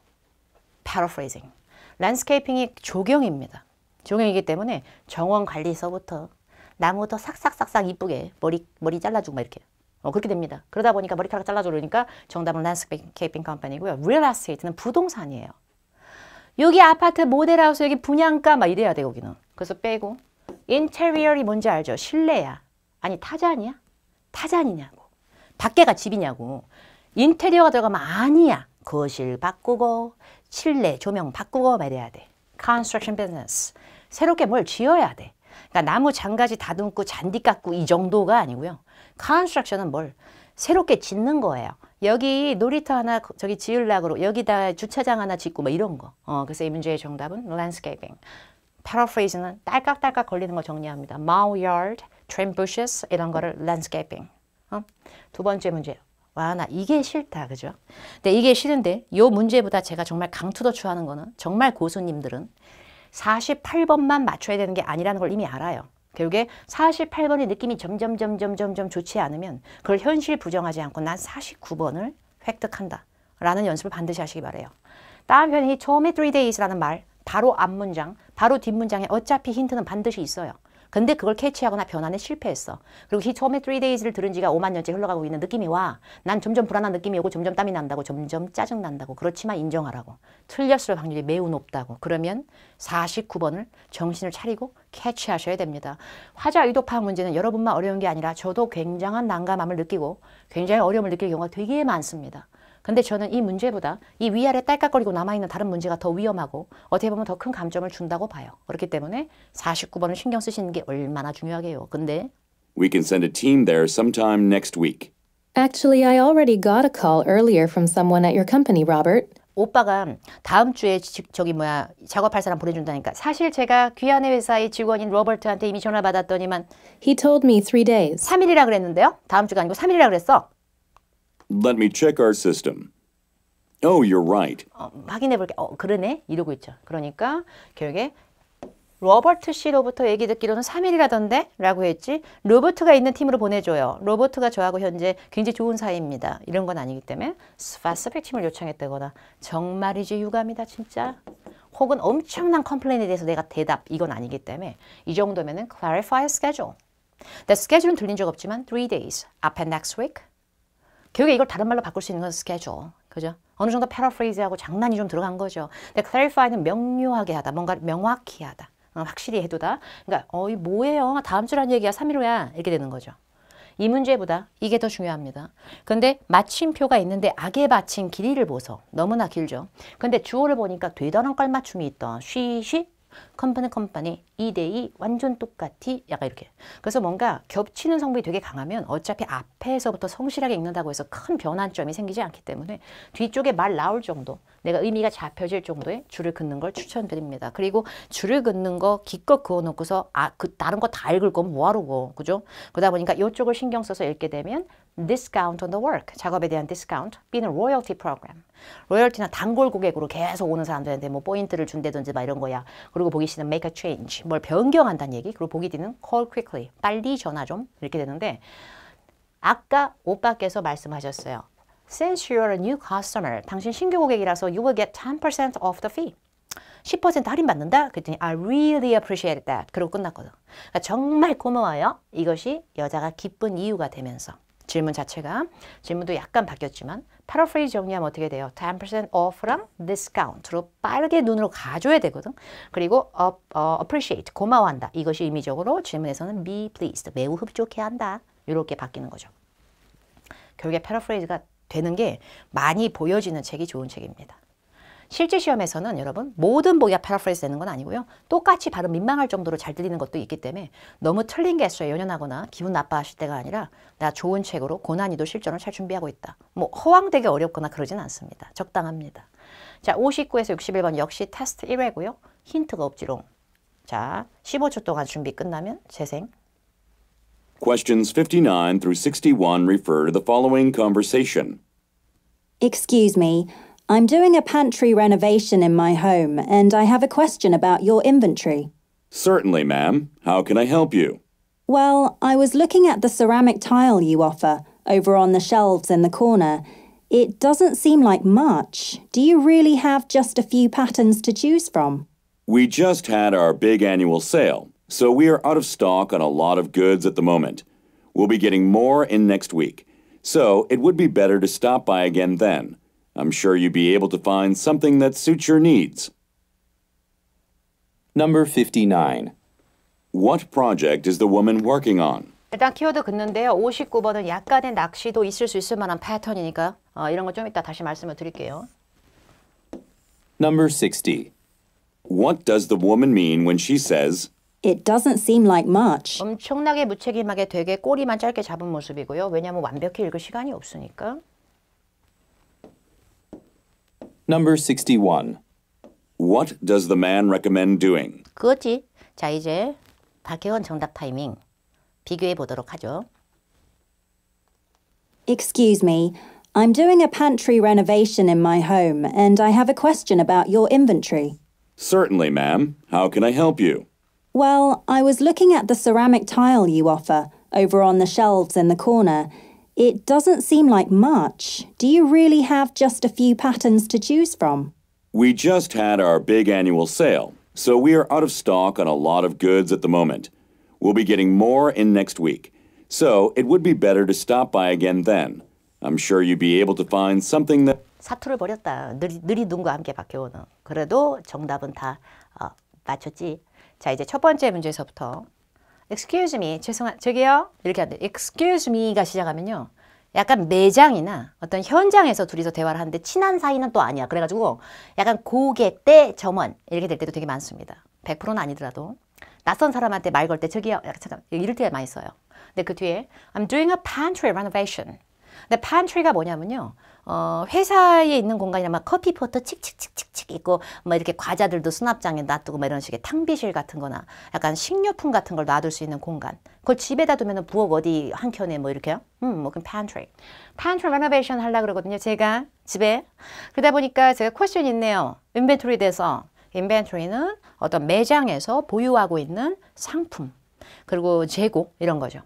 paraphrasing. 랜스케이핑이 조경입니다. 조경이기 때문에 정원 관리서부터 나무 더 싹싹싹싹 이쁘게 머리 머리 잘라주고 막 이렇게 어, 그렇게 됩니다. 그러다 보니까 머리카락 잘라주니까 정답은 랜스케이핑 컴퍼니고요. 리얼 에스테이트는 부동산이에요. 여기 아파트 모델하우스 여기 분양가 막 이래야 돼 여기는. 그래서 빼고 인테리어이 뭔지 알죠? 실내야. 아니 타잔이야? 타잔이냐고. 밖에가 집이냐고. 인테리어가 들어가면 아니야. 거실 바꾸고 실내 조명 바꾸고 말해야 돼. Construction business. 새롭게 뭘 지어야 돼. 그러니까 나무 장가지 다듬고 잔디 깎고 이 정도가 아니고요. Construction은 뭘 새롭게 짓는 거예요. 여기 놀이터 하나 저기 지으려고 여기다 주차장 하나 짓고 뭐 이런 거. 어, 그래서 이 문제의 정답은 landscaping. p a r a p h r a s i n 딸깍딸깍 걸리는 거 정리합니다. mow yard, trim bushes 이런 거를 landscaping. 어? 두 번째 문제요. 와, 나 이게 싫다. 그죠? 근데 이게 싫은데 요 문제보다 제가 정말 강투도추 하는 거는 정말 고수님들은 48번만 맞춰야 되는 게 아니라는 걸 이미 알아요. 결국에 48번의 느낌이 점점 점점 점점 좋지 않으면 그걸 현실 부정하지 않고 난 49번을 획득한다. 라는 연습을 반드시 하시기 바래요. 다음 편이 처음에 3 days라는 말, 바로 앞 문장, 바로 뒷 문장에 어차피 힌트는 반드시 있어요. 근데 그걸 캐치하거나 변환에 실패했어. 그리고 이 처음에 3days를 들은 지가 5만 년째 흘러가고 있는 느낌이 와. 난 점점 불안한 느낌이 오고 점점 땀이 난다고 점점 짜증 난다고 그렇지만 인정하라고. 틀렸을 확률이 매우 높다고. 그러면 49번을 정신을 차리고 캐치하셔야 됩니다. 화자 의도파 악 문제는 여러분만 어려운 게 아니라 저도 굉장한 난감함을 느끼고 굉장히 어려움을 느낄 경우가 되게 많습니다. 근데 저는 이 문제보다 이 위아래 딸깍거리고 남아있는 다른 문제가 더 위험하고 어떻게 보면 더 큰 감점을 준다고 봐요. 그렇기 때문에 49번을 신경 쓰시는 게 얼마나 중요하게요. 근데 We can send a team there sometime next week. Actually, I already got a call earlier from someone at your company, Robert. 오빠가 다음 주에 저기 뭐야 작업할 사람 보내준다니까 사실 제가 귀한의 회사의 직원인 로버트한테 이미 전화 받았더니만 He told me three days. 3일이라 그랬는데요? 다음 주가 아니고 3일이라 그랬어. Let me check our system. Oh, you're right. 어, 확인해 볼게. 어, 그러네. 이러고 있죠. 그러니까 결국에 로버트 씨로부터 얘기 듣기로는 3일이라던데 라고 했지 로버트가 있는 팀으로 보내줘요. 로버트가 저하고 현재 굉장히 좋은 사이입니다. 이런 건 아니기 때문에 스파스펙 팀을 요청했다거나 정말이지 유감이다 진짜 혹은 엄청난 컴플레인에 대해서 내가 대답 이건 아니기 때문에 이 정도면은 clarify schedule. 내 스케줄은 들린 적 없지만 3 days. Up and next week. 교육에 이걸 다른 말로 바꿀 수 있는 건 스케줄. 그죠? 어느 정도 패러프레이즈하고 장난이 좀 들어간 거죠. 근데 clarify는 명료하게 하다. 뭔가 명확히 하다. 어, 확실히 해도다. 그러니까 어, 이 뭐예요? 다음 주란 얘기야. 3일 후야. 이렇게 되는 거죠. 이 문제보다 이게 더 중요합니다. 근데 마침표가 있는데 악에 받친 길이를 보소. 너무나 길죠. 근데 주어를 보니까 되다는 깔맞춤이 있던 쉬쉬 컴퍼니 컴퍼니 2대2 완전 똑같이 약간 이렇게 그래서 뭔가 겹치는 성분이 되게 강하면 어차피 앞에서부터 성실하게 읽는다고 해서 큰 변환점이 생기지 않기 때문에 뒤쪽에 말 나올 정도 내가 의미가 잡혀질 정도의 줄을 긋는 걸 추천드립니다. 그리고 줄을 긋는 거 기껏 그어놓고서 아 그 다른 거 다 읽을 거면 뭐하러고 그죠? 그러다 보니까 이쪽을 신경 써서 읽게 되면 discount on the work, 작업에 대한 discount. B는 royalty program. 로열티나 단골 고객으로 계속 오는 사람들한테 뭐 포인트를 준다든지 막 이런 거야. 그리고 보기 씨는 make a change, 뭘 변경한다는 얘기. 그리고 보기 D는 call quickly, 빨리 전화 좀 이렇게 되는데 아까 오빠께서 말씀하셨어요. Since you're a new customer, 당신 신규 고객이라서 you will get 10% off the fee. 10% 할인 받는다? 그랬더니 I really appreciate that. 그리고 끝났거든. 그러니까 정말 고마워요. 이것이 여자가 기쁜 이유가 되면서 질문 자체가 질문도 약간 바뀌었지만 paraphrase 정리하면 어떻게 돼요? 10% off랑 discount로 빠르게 눈으로 가줘야 되거든. 그리고 up, 어, appreciate, 고마워한다. 이것이 의미적으로 질문에서는 be pleased, 매우 흡족해한다. 이렇게 바뀌는 거죠. 결국에 paraphrase가 되는 게 많이 보여지는 책이 좋은 책입니다. 실제 시험에서는 여러분 모든 모의가 파라프레이즈 되는 건 아니고요. 똑같이 발음 민망할 정도로 잘 들리는 것도 있기 때문에 너무 틀린 게스에 연연하거나 기분 나빠하실 때가 아니라 나 좋은 책으로 고난이도 실전을 잘 준비하고 있다. 뭐 허황되게 어렵거나 그러진 않습니다. 적당합니다. 자 59에서 61번 역시 테스트 1회고요. 힌트가 없지롱. 자 15초 동안 준비 끝나면 재생. Questions 59 through 61 refer to the following conversation. Excuse me. I'm doing a pantry renovation in my home, and I have a question about your inventory. Certainly, ma'am. How can I help you? Well, I was looking at the ceramic tile you offer over on the shelves in the corner. It doesn't seem like much. Do you really have just a few patterns to choose from? We just had our big annual sale, so we are out of stock on a lot of goods at the moment. We'll be getting more in next week, so it would be better to stop by again then. I'm sure you'd be able to find something that suits your needs. Number 59. What project is the woman working on? 일단 키워드 긋는데요. 59번은 약간의 낚시도 있을 수 있을 만한 패턴이니까 어, 이런 거좀 이따 다시 말씀을 드릴게요. Number 60. What does the woman mean when she says It doesn't seem like much. 엄청나게 무책임하게 되게 꼬리만 짧게 잡은 모습이고요. 왜냐하면 완벽히 읽을 시간이 없으니까. Number 61. What does the man recommend doing? 그거지. 자, 이제 박혜원 정답 타이밍 비교해 보도록 하죠. Excuse me. I'm doing a pantry renovation in my home and I have a question about your inventory. Certainly, ma'am. How can I help you? Well, I was looking at the ceramic tile you offer over on the shelves in the corner it doesn't seem like much. Do you really have just a few patterns to choose from? We just had our big annual sale, so we are out of stock on a lot of goods at the moment. We'll be getting more in next week, so it would be better to stop by again then. I'm sure you'd be able to find something that 사투를 버렸다. 느리, 눈과 함께 박해오는. 그래도 정답은 다 어, 맞췄지. 자, 이제 첫 번째 문제에서부터 excuse me, 죄송한, 저기요. 이렇게 안 돼. excuse me가 시작하면요. 약간 매장이나 어떤 현장에서 둘이서 대화를 하는데 친한 사이는 또 아니야. 그래가지고 약간 고객 대 점원 이렇게 될 때도 되게 많습니다. 100%는 아니더라도. 낯선 사람한테 말 걸 때 저기요. 약간 잠깐 이럴 때 많이 써요. 근데 그 뒤에 I'm doing a pantry renovation. 근데 pantry가 뭐냐면요. 어, 회사에 있는 공간이나 막 커피포터 칙칙칙칙칙 있고 뭐 이렇게 과자들도 수납장에 놔두고 뭐 이런 식의 탕비실 같은 거나 약간 식료품 같은 걸 놔둘 수 있는 공간 그걸 집에다 두면 부엌 어디 한켠에 뭐 이렇게요? 음, 뭐 그럼 pantry. pantry renovation 하려 고 그러거든요. 제가 집에. 그러다 보니까 제가 퀘션이 있네요. 인벤토리 돼서. 인벤토리는 어떤 매장에서 보유하고 있는 상품 그리고 재고 이런 거죠.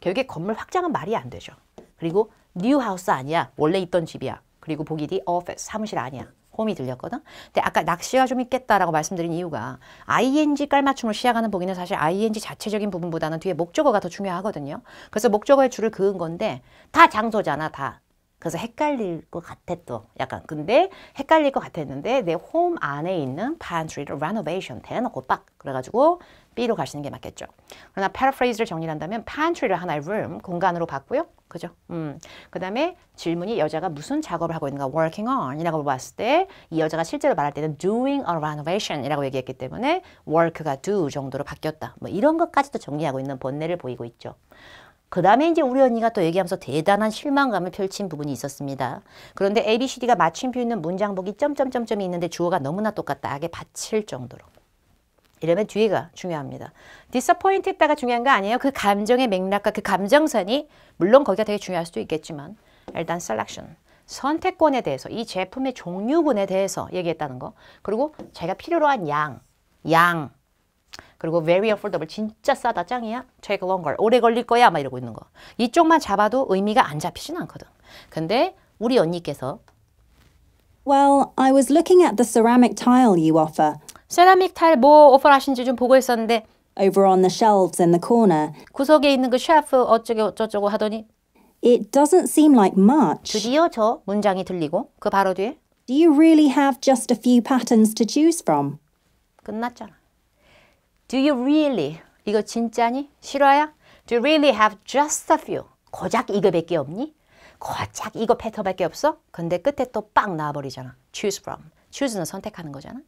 결국에 건물 확장은 말이 안 되죠. 그리고 new house 아니야. 원래 있던 집이야. 그리고 보기 D office 사무실 아니야. 홈이 들렸거든. 근데 아까 낚시가 좀 있겠다라고 말씀드린 이유가 ing 깔맞춤을 시작하는 보기는 사실 ing 자체적인 부분보다는 뒤에 목적어가 더 중요하거든요. 그래서 목적어에 줄을 그은 건데 다 장소잖아 다. 그래서 헷갈릴 것 같아 또 약간 근데 헷갈릴 것 같았는데 내 홈 안에 있는 pantry를 renovation 대놓고 빡 그래가지고 B로 가시는 게 맞겠죠. 그러나 paraphrase를 정리한다면 pantry를 하나의 room, 공간으로 봤고요. 그죠? 음. 그 다음에 질문이 여자가 무슨 작업을 하고 있는가 working on 이라고 봤을 때 이 여자가 실제로 말할 때는 doing a renovation 이라고 얘기했기 때문에 work가 do 정도로 바뀌었다. 뭐 이런 것까지도 정리하고 있는 번뇌를 보이고 있죠. 그 다음에 이제 우리 언니가 또 얘기하면서 대단한 실망감을 펼친 부분이 있었습니다. 그런데 ABCD가 맞춤표 있는 문장 보기 점점점점이 있는데 주어가 너무나 똑같다. 하게 받칠 정도로. 이러면 뒤가 중요합니다. d i s a p p o i n t e 다가 중요한 거 아니에요. 그 감정의 맥락과 그 감정선이 물론 거기가 되게 중요할 수도 있겠지만 일단 selection 선택권에 대해서 이 제품의 종류군에 대해서 얘기했다는 거 그리고 자가 필요로 한 양, 양 그리고 very affordable 진짜 싸다 짱이야 take longer 오래 걸릴 거야 막 이러고 있는 거 이쪽만 잡아도 의미가 안 잡히진 않거든 근데 우리 언니께서 Well, I was looking at the ceramic tile you offer 세라믹 탈 뭐 오퍼하신지 좀 보고 있었는데 over on the shelves in the corner. 구석에 있는 그 셰프 어쩌고 저쩌고 하더니 It doesn't seem like much. 드디어 저 문장이 들리고 그 바로 뒤에 Do you really have just a few patterns to choose from? 끝났잖아. Do you really? 이거 진짜니? 실화야? Do you really have just a few? 고작 이거밖에 없니? 고작 이거 패턴밖에 없어? 근데 끝에 또 빵 나와버리잖아. Choose from. Choose는 선택하는 거잖아.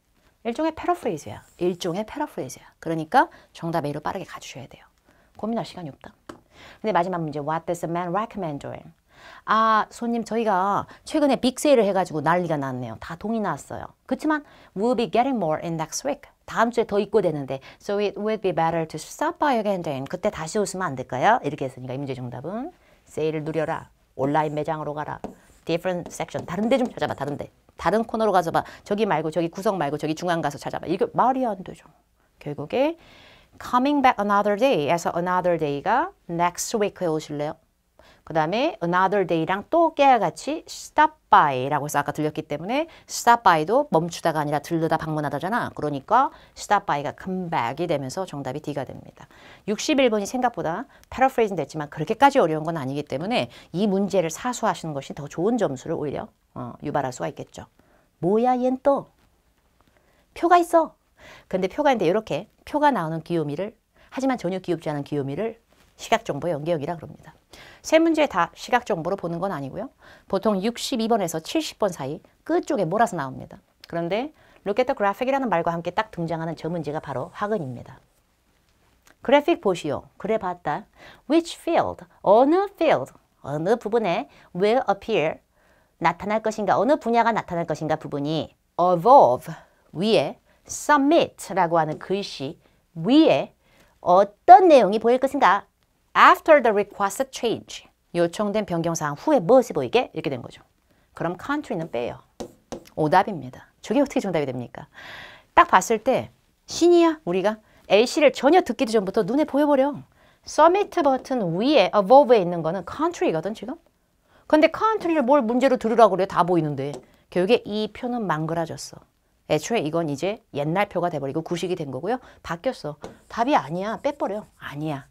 일종의 패러프레이즈야. 일종의 패러프레이즈야. 그러니까 정답 A로 빠르게 가주셔야 돼요. 고민할 시간이 없다. 근데 마지막 문제 What does a man recommend doing? 아 손님 저희가 최근에 빅세일을 해가지고 난리가 났네요. 다 동이 나왔어요. 그렇지만 we'll be getting more in next week. 다음 주에 더 입고되는데 so it would be better to stop by again then. 그때 다시 오시면 안 될까요? 이렇게 했으니까 이 문제 정답은 세일을 누려라. 온라인 매장으로 가라. different section. 다른 데 좀 찾아봐. 다른 데. 다른 코너로 가서 봐. 저기 말고 저기 구석 말고 저기 중앙 가서 찾아봐. 이거 말이 안 되죠. 결국에 coming back another day에서 another day가 next week에 오실래요? 그 다음에 another day랑 또 깨알같이 stop by라고 해서 아까 들렸기 때문에 stop by도 멈추다가 아니라 들르다 방문하다잖아. 그러니까 stop by가 come back이 되면서 정답이 D가 됩니다. 61번이 생각보다 paraphrasing 됐지만 그렇게까지 어려운 건 아니기 때문에 이 문제를 사수하시는 것이 더 좋은 점수를 오히려 어, 유발할 수가 있겠죠. 뭐야 얜 또? 표가 있어. 근데 표가 있는데 이렇게 표가 나오는 기요미를 하지만 전혀 귀엽지 않은 기요미를 시각정보의 연계역이라 그럽니다. 세 문제 다 시각정보로 보는 건 아니고요. 보통 62번에서 70번 사이 끝쪽에 몰아서 나옵니다. 그런데 Look at the graphic이라는 말과 함께 딱 등장하는 저 문제가 바로 화근입니다. 그래픽 보시오. 그래 봤다. Which field, 어느 field, 어느 부분에 will appear, 나타날 것인가, 어느 분야가 나타날 것인가 부분이 above, 위에 submit라고 하는 글씨 위에 어떤 내용이 보일 것인가 after the r e q u e s t change 요청된 변경사항 후에 무엇이 보이게? 이렇게 된 거죠. 그럼 country는 빼요. 오답입니다. 저게 어떻게 정답이 됩니까? 딱 봤을 때 신이야 우리가 LC를 전혀 듣기도 전부터 눈에 보여버려. 서미트 버튼 위에 above에 있는 거는 country거든 지금. 근데 카운트리를뭘 문제로 들으라고 그래 다 보이는데 결국에 이 표는 망그라졌어. 애초에 이건 이제 옛날 표가 돼버리고 구식이 된 거고요. 바뀌었어. 답이 아니야. 빼버려. 아니야.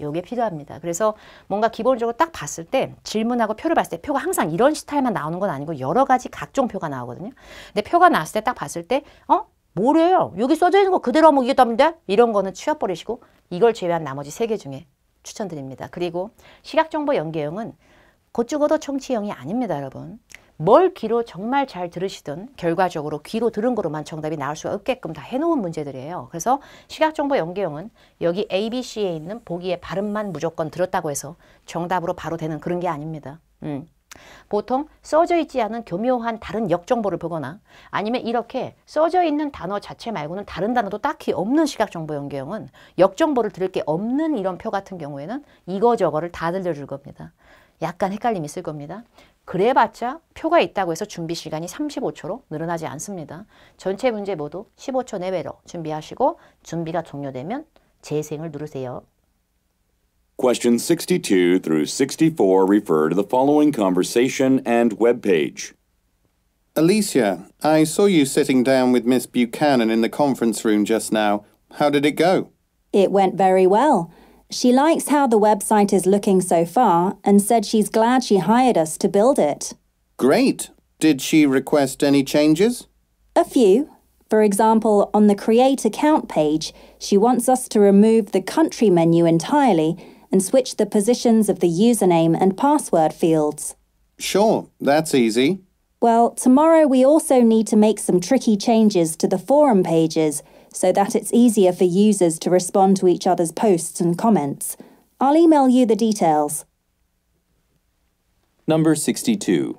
요게 필요합니다. 그래서 뭔가 기본적으로 딱 봤을 때 질문하고 표를 봤을 때 표가 항상 이런 스타일만 나오는 건 아니고 여러 가지 각종 표가 나오거든요. 근데 표가 나왔을 때 딱 봤을 때 어? 뭐래요? 여기 써져 있는 거 그대로 하면 이게 답인데? 이런 거는 취업버리시고 이걸 제외한 나머지 세 개 중에 추천드립니다. 그리고 시각정보 연계형은 곧 죽어도 청취형이 아닙니다, 여러분. 뭘 귀로 정말 잘 들으시든 결과적으로 귀로 들은 거로만 정답이 나올 수가 없게끔 다 해놓은 문제들이에요. 그래서 시각정보 연계형은 여기 A, B, C에 있는 보기의 발음만 무조건 들었다고 해서 정답으로 바로 되는 그런 게 아닙니다. 음. 보통 써져 있지 않은 교묘한 다른 역정보를 보거나 아니면 이렇게 써져 있는 단어 자체 말고는 다른 단어도 딱히 없는 시각정보 연계형은 역정보를 들을 게 없는 이런 표 같은 경우에는 이거저거를 다 들려줄 겁니다. 약간 헷갈림이 있을 겁니다. 그래봤자 표가 있다고 해서 준비 시간이 35초로 늘어나지 않습니다. 전체 문제 모두 15초 내외로 준비하시고 준비가 종료되면 재생을 누르세요. q u e s t i o n 62 through 64 refer to the following conversation and web page. Alicia, I saw you sitting down with Miss Buchanan in the conference room just now. How did it go? It went very well. She likes how the website is looking so far and said she's glad she hired us to build it. Great. Did she request any changes? A few. For example, on the Create Account page, she wants us to remove the country menu entirely and switch the positions of the username and password fields. Sure, that's easy. Well, tomorrow we also need to make some tricky changes to the forum pages so that it's easier for users to respond to each other's posts and comments. I'll email you the details. Number 62.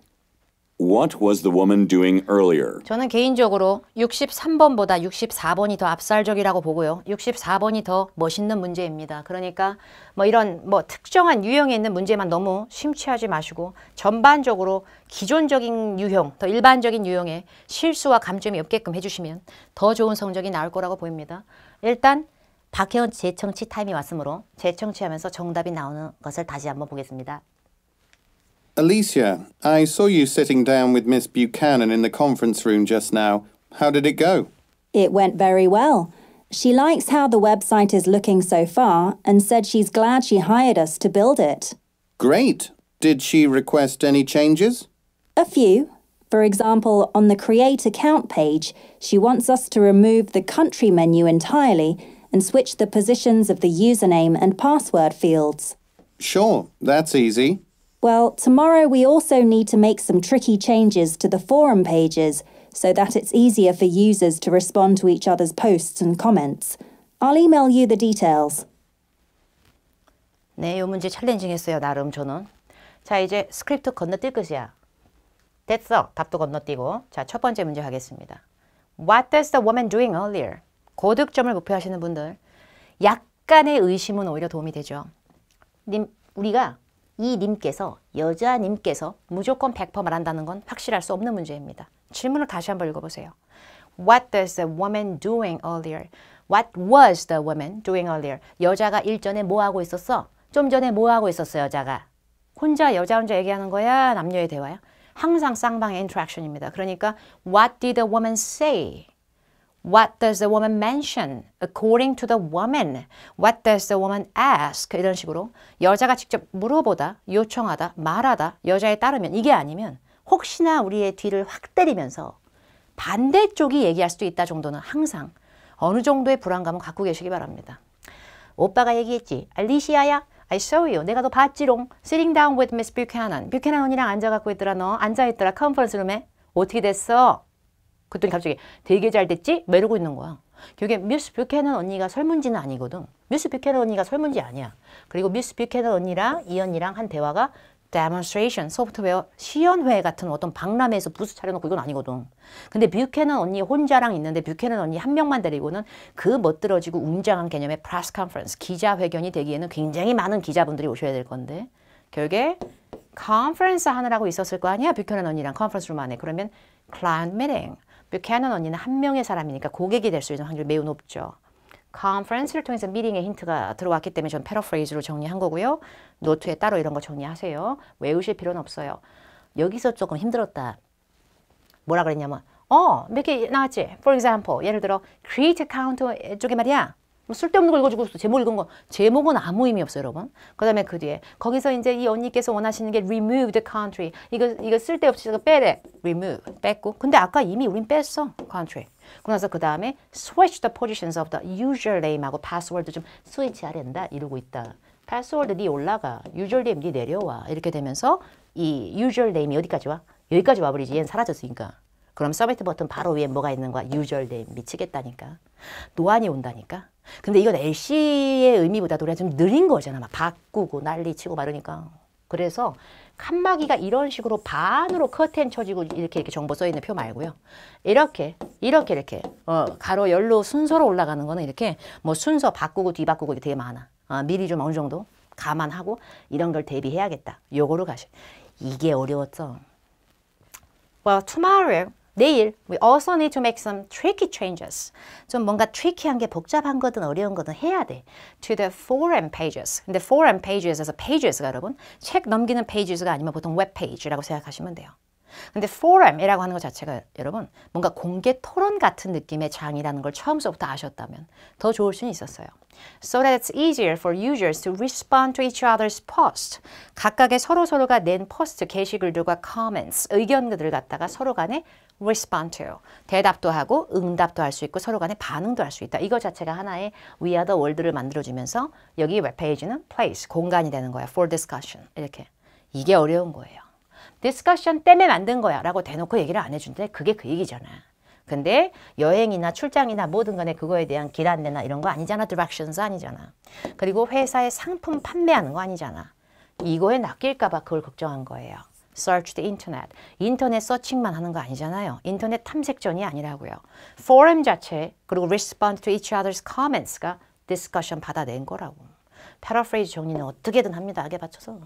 What was the woman doing earlier? 저는 개인적으로 63번보다 64번이 더 압살적이라고 보고요. 64번이 더 멋있는 문제입니다. 그러니까 뭐 이런 뭐 특정한 유형에 있는 문제만 너무 심취하지 마시고 전반적으로 기존적인 유형, 더 일반적인 유형에 실수와 감점이 없게끔 해주시면 더 좋은 성적이 나올 거라고 보입니다. 일단 박혜원 재청취 타임이 왔으므로 재청취하면서 정답이 나오는 것을 다시 한번 보겠습니다. Alicia, I saw you sitting down with Miss Buchanan in the conference room just now. How did it go? It went very well. She likes how the website is looking so far and said she's glad she hired us to build it. Great. Did she request any changes? A few. For example, on the Create Account page, she wants us to remove the country menu entirely and switch the positions of the username and password fields. Sure, that's easy. Well, tomorrow we also need to make some tricky changes to the forum pages so that it's easier for users to respond to each other's posts and comments. I'll email you the details. 네, 요 문제 챌린징했어요, 나름 저는. 자, 이제 스크립트 건너뛸 것이야. 됐어, 답도 건너뛰고. 자, 첫 번째 문제 하겠습니다. What does the woman doing earlier? 고득점을 목표하시는 분들. 약간의 의심은 오히려 도움이 되죠. 님, 우리가 이 님께서 여자 님께서 무조건 100% 말한다는 건 확실할 수 없는 문제입니다. 질문을 다시 한번 읽어보세요. What does the woman doing earlier? What was the woman doing earlier? 여자가 일전에 뭐 하고 있었어? 좀 전에 뭐 하고 있었어 여자가? 혼자 여자 혼자 얘기하는 거야? 남녀의 대화야? 항상 쌍방의 인터랙션입니다. 그러니까 What did the woman say? What does the woman mention? According to the woman. What does the woman ask? 이런 식으로 여자가 직접 물어보다, 요청하다, 말하다, 여자에 따르면 이게 아니면 혹시나 우리의 뒤를 확 때리면서 반대쪽이 얘기할 수도 있다 정도는 항상 어느 정도의 불안감은 갖고 계시기 바랍니다. 오빠가 얘기했지. 알리시아야, I saw you. 내가 너 봤지롱. Sitting down with Miss Buchanan. 뷰캐넌이랑 앉아갖고 있더라 너. 앉아있더라 컨퍼런스 룸에. 어떻게 됐어? 그랬더니 갑자기 되게 잘 됐지? 막 이러고 있는 거야. 그게 미스 뷰캐넌 언니가 설문지는 아니거든. 미스 뷰캐넌 언니가 설문지 아니야. 그리고 미스 뷰캐넌 언니랑 이 언니랑 한 대화가 demonstration, 소프트웨어 시연회 같은 어떤 박람회에서 부스 차려놓고 이건 아니거든. 근데 뷰캐넌 언니 혼자랑 있는데 뷰캐넌 언니 한 명만 데리고는 그 멋들어지고 웅장한 개념의 press conference, 기자회견이 되기에는 굉장히 많은 기자분들이 오셔야 될 건데 결국에 conference 하느라고 있었을 거 아니야? 뷰캐넌 언니랑 c o n f e e r 컨퍼런스 룸 안에. 그러면 client meeting. 뷰캐넌 언니는 한 명의 사람이니까 고객이 될 수 있는 확률이 매우 높죠. c o n f 를 통해서 미팅의 힌트가 들어왔기 때문에 전 패러프레이즈로 정리한 거고요. 노트에 따로 이런 거 정리하세요. 외우실 필요는 없어요. 여기서 조금 힘들었다. 뭐라 그랬냐면 어, 몇개 나왔지? For example, 예를 들어 create account 쪽에 말이야. 뭐 쓸데없는 걸 읽어주고 제목 읽은 거 제목은 아무 의미 없어요 여러분 그 다음에 그 뒤에 거기서 이제 이 언니께서 원하시는 게 remove the country 이거 이거 쓸데없이 빼래 remove 뺐고 근데 아까 이미 우린 뺐어 country 그래서 그 다음에 switch the positions of the username하고 password 좀 스위치하려 한다 이러고 있다 패스워드 니 올라가 유저네임 니 내려와 이렇게 되면서 이 유저네임이 어디까지 와? 여기까지 와버리지 얘는 사라졌으니까 그럼 서비스 버튼 바로 위에 뭐가 있는 거야? 유저네임 미치겠다니까 노안이 온다니까 근데 이건 LC의 의미보다 노래 냥좀 느린 거잖아. 막 바꾸고 난리 치고 말으니까. 그래서 칸막이가 이런 식으로 반으로 커튼 쳐지고 이렇게 이렇게 정보 써 있는 표 말고요. 이렇게 이렇게 이렇게 어, 가로 열로 순서로 올라가는 거는 이렇게 뭐 순서 바꾸고 뒤바꾸고 되게 많아. 어, 미리 좀 어느 정도 감안하고 이런 걸 대비해야겠다. 요거로 가시. 이게 어려웠죠. Well, tomorrow 내일 we also need to make some tricky changes. 좀 뭔가 tricky한 게 복잡한 거든 어려운 거든 해야 돼. To the f o r u m pages. 근데 f o r u m pages에서 pages가 여러분 책 넘기는 pages가 아니면 보통 웹페이지라고 생각하시면 돼요. 근데 forum이라고 하는 것 자체가 여러분 뭔가 공개 토론 같은 느낌의 장이라는 걸 처음서부터 아셨다면 더 좋을 수는 있었어요. So that it's easier for users to respond to each other's posts. 각각의 서로서로가 낸 포스트 게시글들과 comments, 의견들을 갖다가 서로 간에 respond to. 대답도 하고 응답도 할 수 있고 서로 간에 반응도 할 수 있다. 이거 자체가 하나의 We are the world를 만들어주면서 여기 웹페이지는 place, 공간이 되는 거야. for discussion. 이렇게. 이게 어려운 거예요. 디스커션 때문에 만든 거야 라고 대놓고 얘기를 안 해준데 그게 그 얘기잖아. 근데 여행이나 출장이나 모든 간에 그거에 대한 길 안내나 이런 거 아니잖아. 디렉션스 아니잖아. 그리고 회사의 상품 판매하는 거 아니잖아. 이거에 낚일까 봐 그걸 걱정한 거예요. search the internet. 인터넷 서칭만 하는 거 아니잖아요. 인터넷 탐색전이 아니라고요. forum 자체 그리고 respond to each other's comments가 디스커션 받아낸 거라고. 패러프레이즈 정리는 어떻게든 합니다. 악에 받쳐서.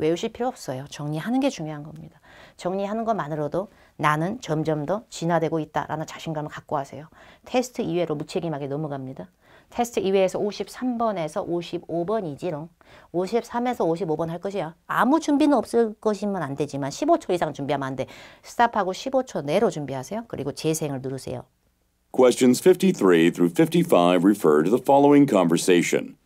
외우실 필요 없어요. 정리하는 게 중요한 겁니다. 정리하는 것만으로도 나는 점점 더 진화되고 있다라는 자신감을 갖고 하세요. 테스트 이외로 무책임하게 넘어갑니다. 테스트 이외에서 53번에서 55번이지롱. 53에서 55번 할 것이야. 아무 준비는 없을 것이면 안 되지만 15초 이상 준비하면 안 돼. 스탑하고 15초 내로 준비하세요. 그리고 재생을 누르세요. Questions 53 through 55 refer to the following conversation.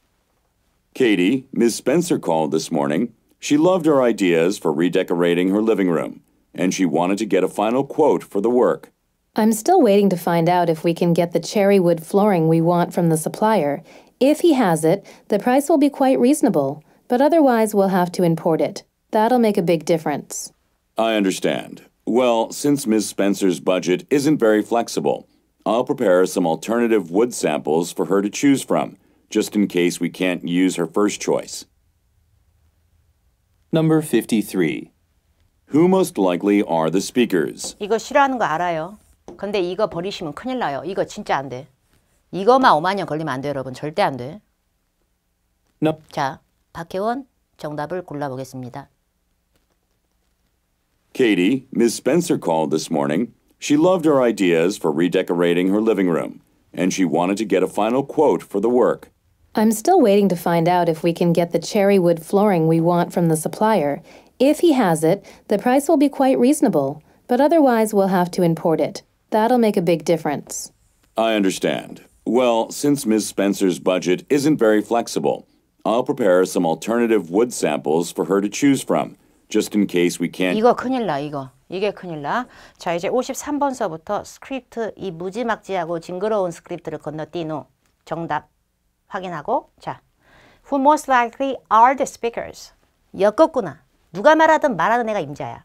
Katie, Ms. Spencer called this morning She loved her ideas for redecorating her living room, and she wanted to get a final quote for the work. I'm still waiting to find out if we can get the cherry wood flooring we want from the supplier. If he has it, the price will be quite reasonable, but otherwise we'll have to import it. That'll make a big difference. I understand. Well, since Ms. Spencer's budget isn't very flexible, I'll prepare some alternative wood samples for her to choose from, just in case we can't use her first choice. Number 53. Who most likely are the speakers? 이거 싫어하는 거 알아요. 근데 이거 버리시면 큰일 나요. 이거 진짜 안 돼. 이거만 년 걸리면 안 돼요, 여러분. 절대 안 돼. No. 자, 박혜원 정답을 골라보겠습니다. Katie, Miss Spencer called this morning. She loved her ideas for redecorating her living room, and she wanted to get a final quote for the work. I'm still waiting to find out if we can get the cherry wood flooring we want from the supplier. If he has it, the price will be quite reasonable, but otherwise we'll have to import it. That'll make a big difference. I understand. Well, since Ms. Spencer's budget isn't very flexible, I'll prepare some alternative wood samples for her to choose from, just in case we can't. 이거 큰일 나, 이거. 이게 큰일 나. 자, 이제 53번서부터 스크립트 이 무지막지하고 징그러운 스크립트를 건너뛰노. 정답. 확인하고 자, who most likely are the speakers. 엮었구나. 누가 말하든 말하는 애가 임자야.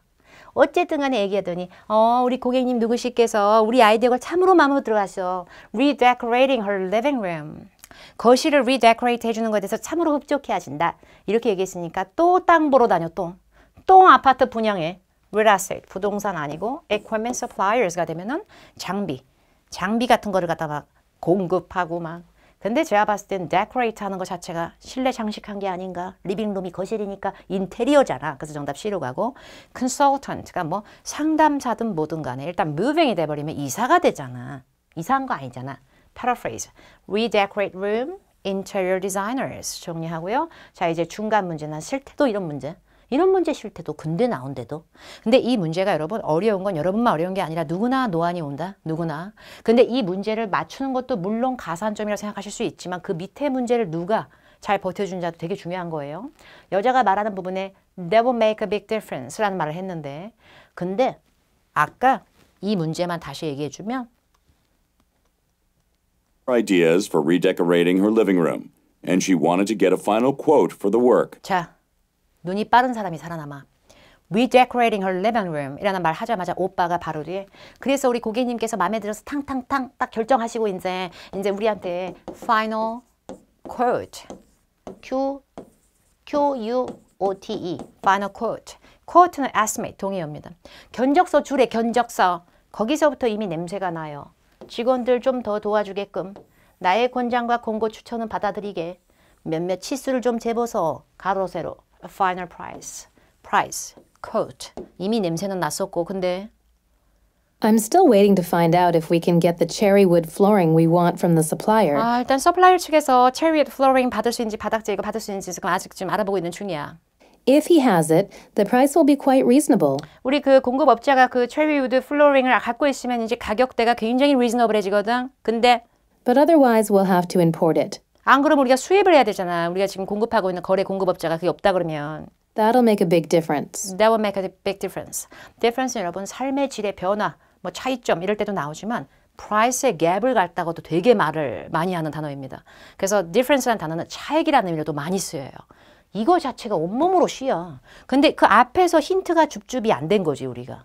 어쨌든 간에 얘기하더니 어 우리 고객님 누구시께서 우리 아이디어가 참으로 마음에 들어가서 redecorating her living room 거실을 redecorate 해주는 것에 대해서 참으로 흡족해 하신다 이렇게 얘기했으니까 또 땅 보러 다녀 똥똥 아파트 분양해 real e s t a t 부동산 아니고 equipment suppliers가 되면은 장비 장비 같은 거를 갖다가 공급하고 막 근데 제가 봤을 땐 데코레이트 하는 것 자체가 실내 장식한 게 아닌가 리빙룸이 거실이니까 인테리어잖아 그래서 정답 C로 가고 컨설턴트가 뭐 상담사든 뭐든 간에 일단 무빙이 돼버리면 이사가 되잖아 이사한 거 아니잖아 paraphrase redecorate room interior designers 정리하고요 자 이제 중간 문제는 실태도 이런 문제 이런 문제 쉴 때도 근데 나온데도 근데 이 문제가 여러분 어려운 건 여러분만 어려운 게 아니라 누구나 노안이 온다 누구나 근데 이 문제를 맞추는 것도 물론 가산점이라고 생각하실 수 있지만 그 밑에 문제를 누가 잘 버텨준 자도 되게 중요한 거예요 여자가 말하는 부분에 never make a big difference 라는 말을 했는데 근데 아까 이 문제만 다시 얘기해주면 ideas for redecorating her living room and she wanted to get a final quote for the work 자 눈이 빠른 사람이 살아남아. redecorating her living room 이라는 말 하자마자 오빠가 바로 뒤에 그래서 우리 고객님께서 마음에 들어서 탕탕탕 딱 결정하시고 이제 이제 우리한테 final quote Q Q U O T E final quote quote는 estimate 동의어입니다. 견적서 줄에 견적서 거기서부터 이미 냄새가 나요. 직원들 좀 더 도와주게끔 나의 권장과 권고 추천은 받아들이게 몇몇 치수를 좀 재보소 가로세로 a finer price. price, quote. 이미 냄새는 났었고 근데 I'm still waiting to find out if we can get the cherry wood flooring we want from the supplier. 아, 일단 서플라이어 측에서 체리윗 flooring 받을 수 있는지 바닥재 이거 받을 수 있는지 지금 아직 좀 알아보고 있는 중이야. If he has it, the price will be quite reasonable. 우리 그 공급업자가 그 체리우드 flooring을 갖고 있으면 이제 가격대가 굉장히 reasonable해지거든. 근데 But otherwise we'll have to import it. 안 그러면 우리가 수입을 해야 되잖아. 우리가 지금 공급하고 있는 거래 공급업자가 그게 없다 그러면. That'll make a big difference. That will make a big difference. difference 여러분 삶의 질의 변화, 뭐 차이점 이럴 때도 나오지만 price의 갭을 갈다고도 되게 말을 많이 하는 단어입니다. 그래서 difference라는 단어는 차액이라는 의미로도 많이 쓰여요. 이거 자체가 온몸으로 쉬어. 근데 그 앞에서 힌트가 줍줍이 안 된 거지 우리가.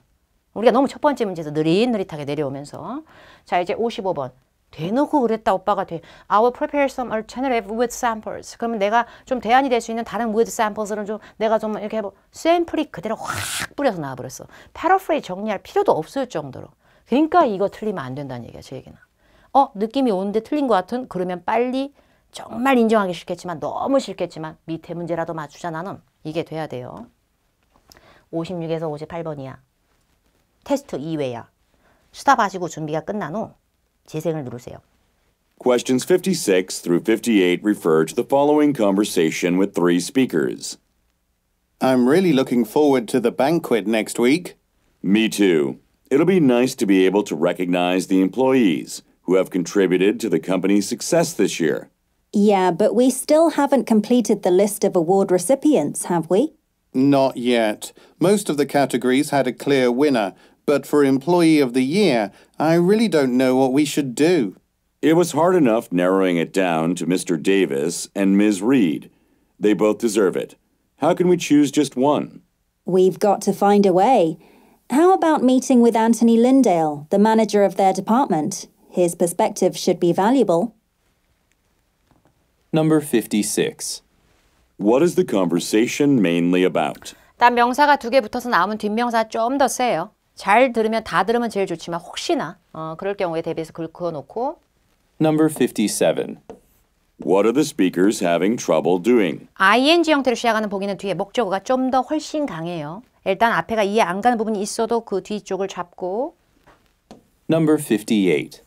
우리가 너무 첫 번째 문제에서 느릿느릿하게 내려오면서 자 이제 55번 대놓고 그랬다 오빠가 돼. I will prepare some alternative with samples. 그러면 내가 좀 대안이 될 수 있는 다른 with samples는 좀 내가 좀 이렇게 해보. 뭐 샘플이 그대로 확 뿌려서 나와버렸어. 패러프레이 정리할 필요도 없을 정도로. 그러니까 이거 틀리면 안 된다는 얘기야 제 얘기는. 어 느낌이 오는데 틀린 것 같은 그러면 빨리 정말 인정하기 싫겠지만 너무 싫겠지만 밑에 문제라도 맞추자 나는 이게 돼야 돼요. 56에서 58번이야. 테스트 2회야. 수답하시고 준비가 끝난 후 재생을 누르세요. Questions 56 through 58 refer to the following conversation with three speakers. I'm really looking forward to the banquet next week. Me too. It'll be nice to be able to recognize the employees who have contributed to the company's success this year. Yeah, but we still haven't completed the list of award recipients, have we? Not yet. Most of the categories had a clear winner, but for Employee of the Year, I really don't know what we should do. It was hard enough narrowing it down to Mr. Davis and Ms. Reed. They both deserve it. How can we choose just one? We've got to find a way. How about meeting with Anthony Lindale, the manager of their department? His perspective should be valuable. Number 56. What is the conversation mainly about? 난 명사가 두 개 붙어서 나오면 뒷명사 좀더 세요. 잘 들으면 다 들으면 제일 좋지만 혹시나 어, 그럴 경우에 대비해서 그어 놓고 Number 57. What are the speakers having trouble doing? ing 형태로 시작하는 보기는 뒤에 목적어가 좀 더 훨씬 강해요. 일단 앞에가 이해 안 가는 부분이 있어도 그 뒤쪽을 잡고 Number 58.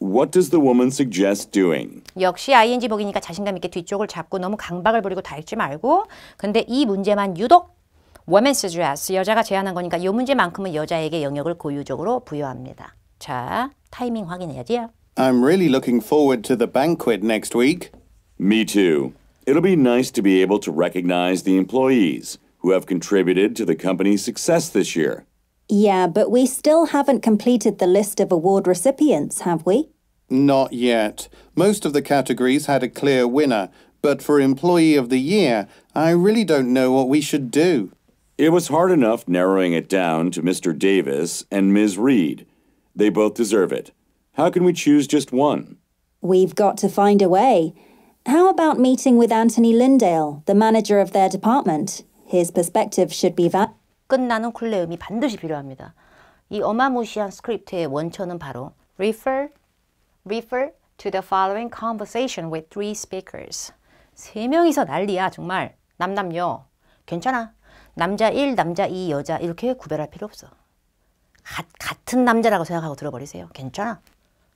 What does the woman suggest doing? 역시 ing 보기니까 자신감 있게 뒤쪽을 잡고 너무 강박을 부리고 다 읽지 말고 근데 이 문제만 유독 워맨스 dress. 드레스 여자가 제안한 거니까 이 문제만큼은 여자에게 영역을 고유적으로 부여합니다. 자, 타이밍 돼요. I'm really looking forward to the banquet next week. Me too. It'll be nice to be able to recognize the employees who have contributed to the company's success this year. Yeah, but we still haven't completed the list of award recipients, have we? Not yet. Most of the categories had a clear winner, but for Employee of the Year, I really don't know what we should do. It was hard enough narrowing it down to Mr. Davis and Ms. Reed. They both deserve it. How can we choose just one? We've got to find a way. How about meeting with Anthony Lindale, the manager of their department? His perspective should be that. 끝나는 굴레음이 반드시 필요합니다. 이 어마무시한 스크립트의 원천은 바로 refer, refer to the following conversation with three speakers. 세 명이서 난리야 정말. 남남녀. 괜찮아. 남자 1, 남자 2, 여자 이렇게 구별할 필요 없어. 가, 같은 남자라고 생각하고 들어버리세요. 괜찮아.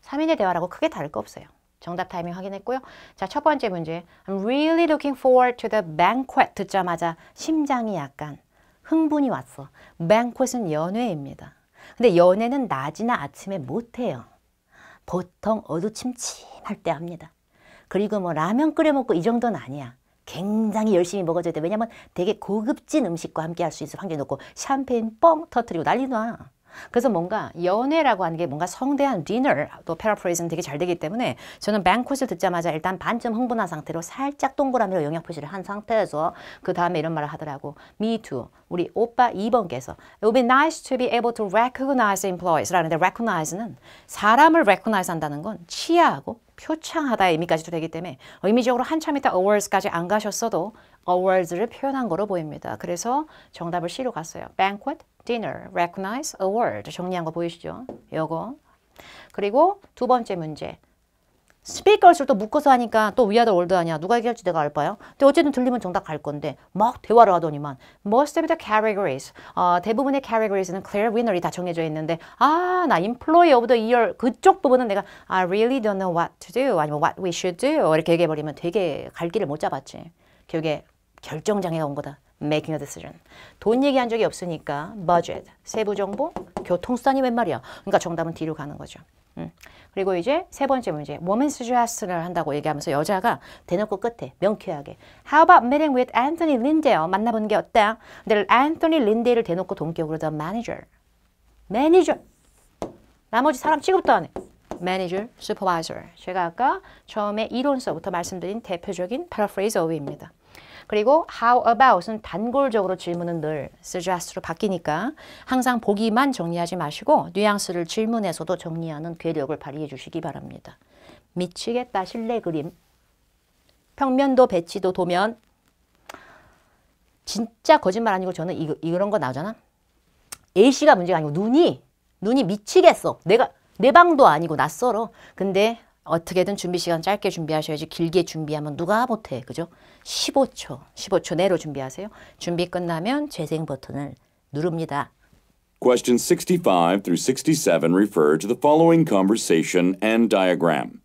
3인의 대화라고 크게 다를 거 없어요. 정답 타이밍 확인했고요. 자, 첫 번째 문제. I'm really looking forward to the banquet 듣자마자 심장이 약간 흥분이 왔어. banquet은 연회입니다. 근데 연회는 낮이나 아침에 못해요. 보통 어두침침할 때 합니다. 그리고 뭐 라면 끓여 먹고 이 정도는 아니야. 굉장히 열심히 먹어줘야 돼. 왜냐면 되게 고급진 음식과 함께 할 수있어환경이 높고 샴페인 뻥 터트리고 난리 나. 그래서 뭔가 연애라고 하는 게 뭔가 성대한 디너또 패러프레이즈는 되게 잘 되기 때문에 저는 뱅콧을 듣자마자 일단 반쯤 흥분한 상태로 살짝 동그라미로 영역 표시를 한 상태에서 그 다음에 이런 말을 하더라고 Me too 우리 오빠 2번께서 It would be nice to be able to recognize employees 라는데 recognize는 사람을 recognize 한다는 건치아하고 표창하다의 의미까지도 되기 때문에 의미적으로 한참 있다 awards까지 안 가셨어도 awards를 표현한 거로 보입니다. 그래서 정답을 C로 갔어요. banquet dinner, recognize, award 정리한 거 보이시죠? 요거. 그리고 두 번째 문제. 스피커를 또 묶어서 하니까 또 위아더 월드 아니야. 누가 얘기할지 내가 알바요. 근데 어쨌든 들리면 정답 갈 건데 막 대화를 하더니만 most of the categories 어, 대부분의 categories는 clear winner이 다 정해져 있는데 아 나 employee of the year 그쪽 부분은 내가 I really don't know what to do 아니면 what we should do 이렇게 얘기해버리면 되게 갈 길을 못 잡았지. 결국 결정장애가 온 거다. making a decision. 돈 얘기한 적이 없으니까 budget, 세부 정보, 교통수단이 웬 말이야. 그러니까 정답은 뒤로 가는 거죠. 음. 그리고 이제 세 번째 문제, woman suggestion을 한다고 얘기하면서 여자가 대놓고 끝에 명쾌하게 How about meeting with Anthony Lindale? 만나보는 게 어때? 근데 Anthony Lindale를 대놓고 동격으로 the manager, manager. 나머지 사람 취급도 안 해. manager, supervisor. 제가 아까 처음에 이론서부터 말씀드린 대표적인 paraphrase 어휘입니다. 그리고 how about은 단골적으로 질문은 늘 suggest로 바뀌니까 항상 보기만 정리하지 마시고 뉘앙스를 질문에서도 정리하는 괴력을 발휘해 주시기 바랍니다. 미치겠다 실내 그림 평면도 배치도 도면 진짜 거짓말 아니고 저는 이거, 이런 거 나오잖아. A씨가 문제가 아니고 눈이 눈이 미치겠어. 내가 내 방도 아니고 낯설어. 근데 어떻게든 준비 시간 짧게 준비하셔야지 길게 준비하면 누가 못해. 그죠? 15초, 15초 내로 준비하세요. 준비 끝나면 재생 버튼을 누릅니다. Questions 65 through 67 refer to the following conversation and diagram.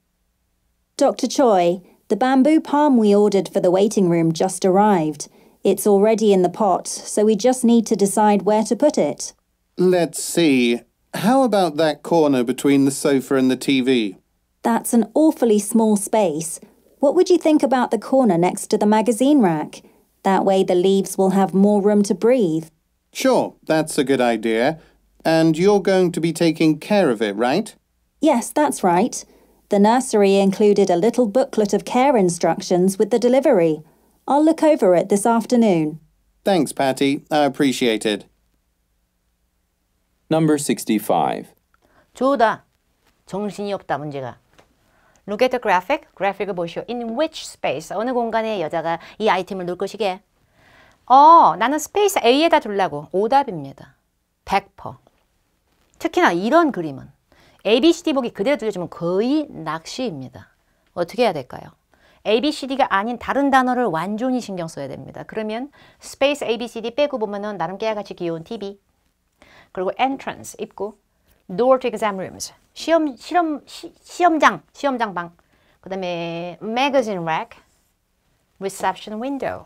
Dr. Choi, the bamboo palm we ordered for the waiting room just arrived. It's already in the pot, so we just need to decide where to put it. Let's see. How about that corner between the sofa and the TV? That's an awfully small space. What would you think about the corner next to the magazine rack? That way the leaves will have more room to breathe. Sure, that's a good idea. And you're going to be taking care of it, right? Yes, that's right. The nursery included a little booklet of care instructions with the delivery. I'll look over it this afternoon. Thanks, Patty. I appreciate it. Number 65. 조다. 정신이 없다 문제가. Look at the graphic. 그래픽을 보시오. In which space? 어느 공간에 여자가 이 아이템을 놓을 것이게? 어, 나는 스페이스 A에다 둘라고. 오답입니다. 100%. 특히나 이런 그림은 A, B, C, D 보기 그대로 들려주면 거의 낚시입니다. 어떻게 해야 될까요? A, B, C, D가 아닌 다른 단어를 완전히 신경 써야 됩니다. 그러면 스페이스 A, B, C, D 빼고 보면 은 나름 깨알같이 귀여운 TV 그리고 entrance 입구 door to exam rooms. 시험 실험 시, 시험장 시험장 방. 그다음에 magazine rack, reception window.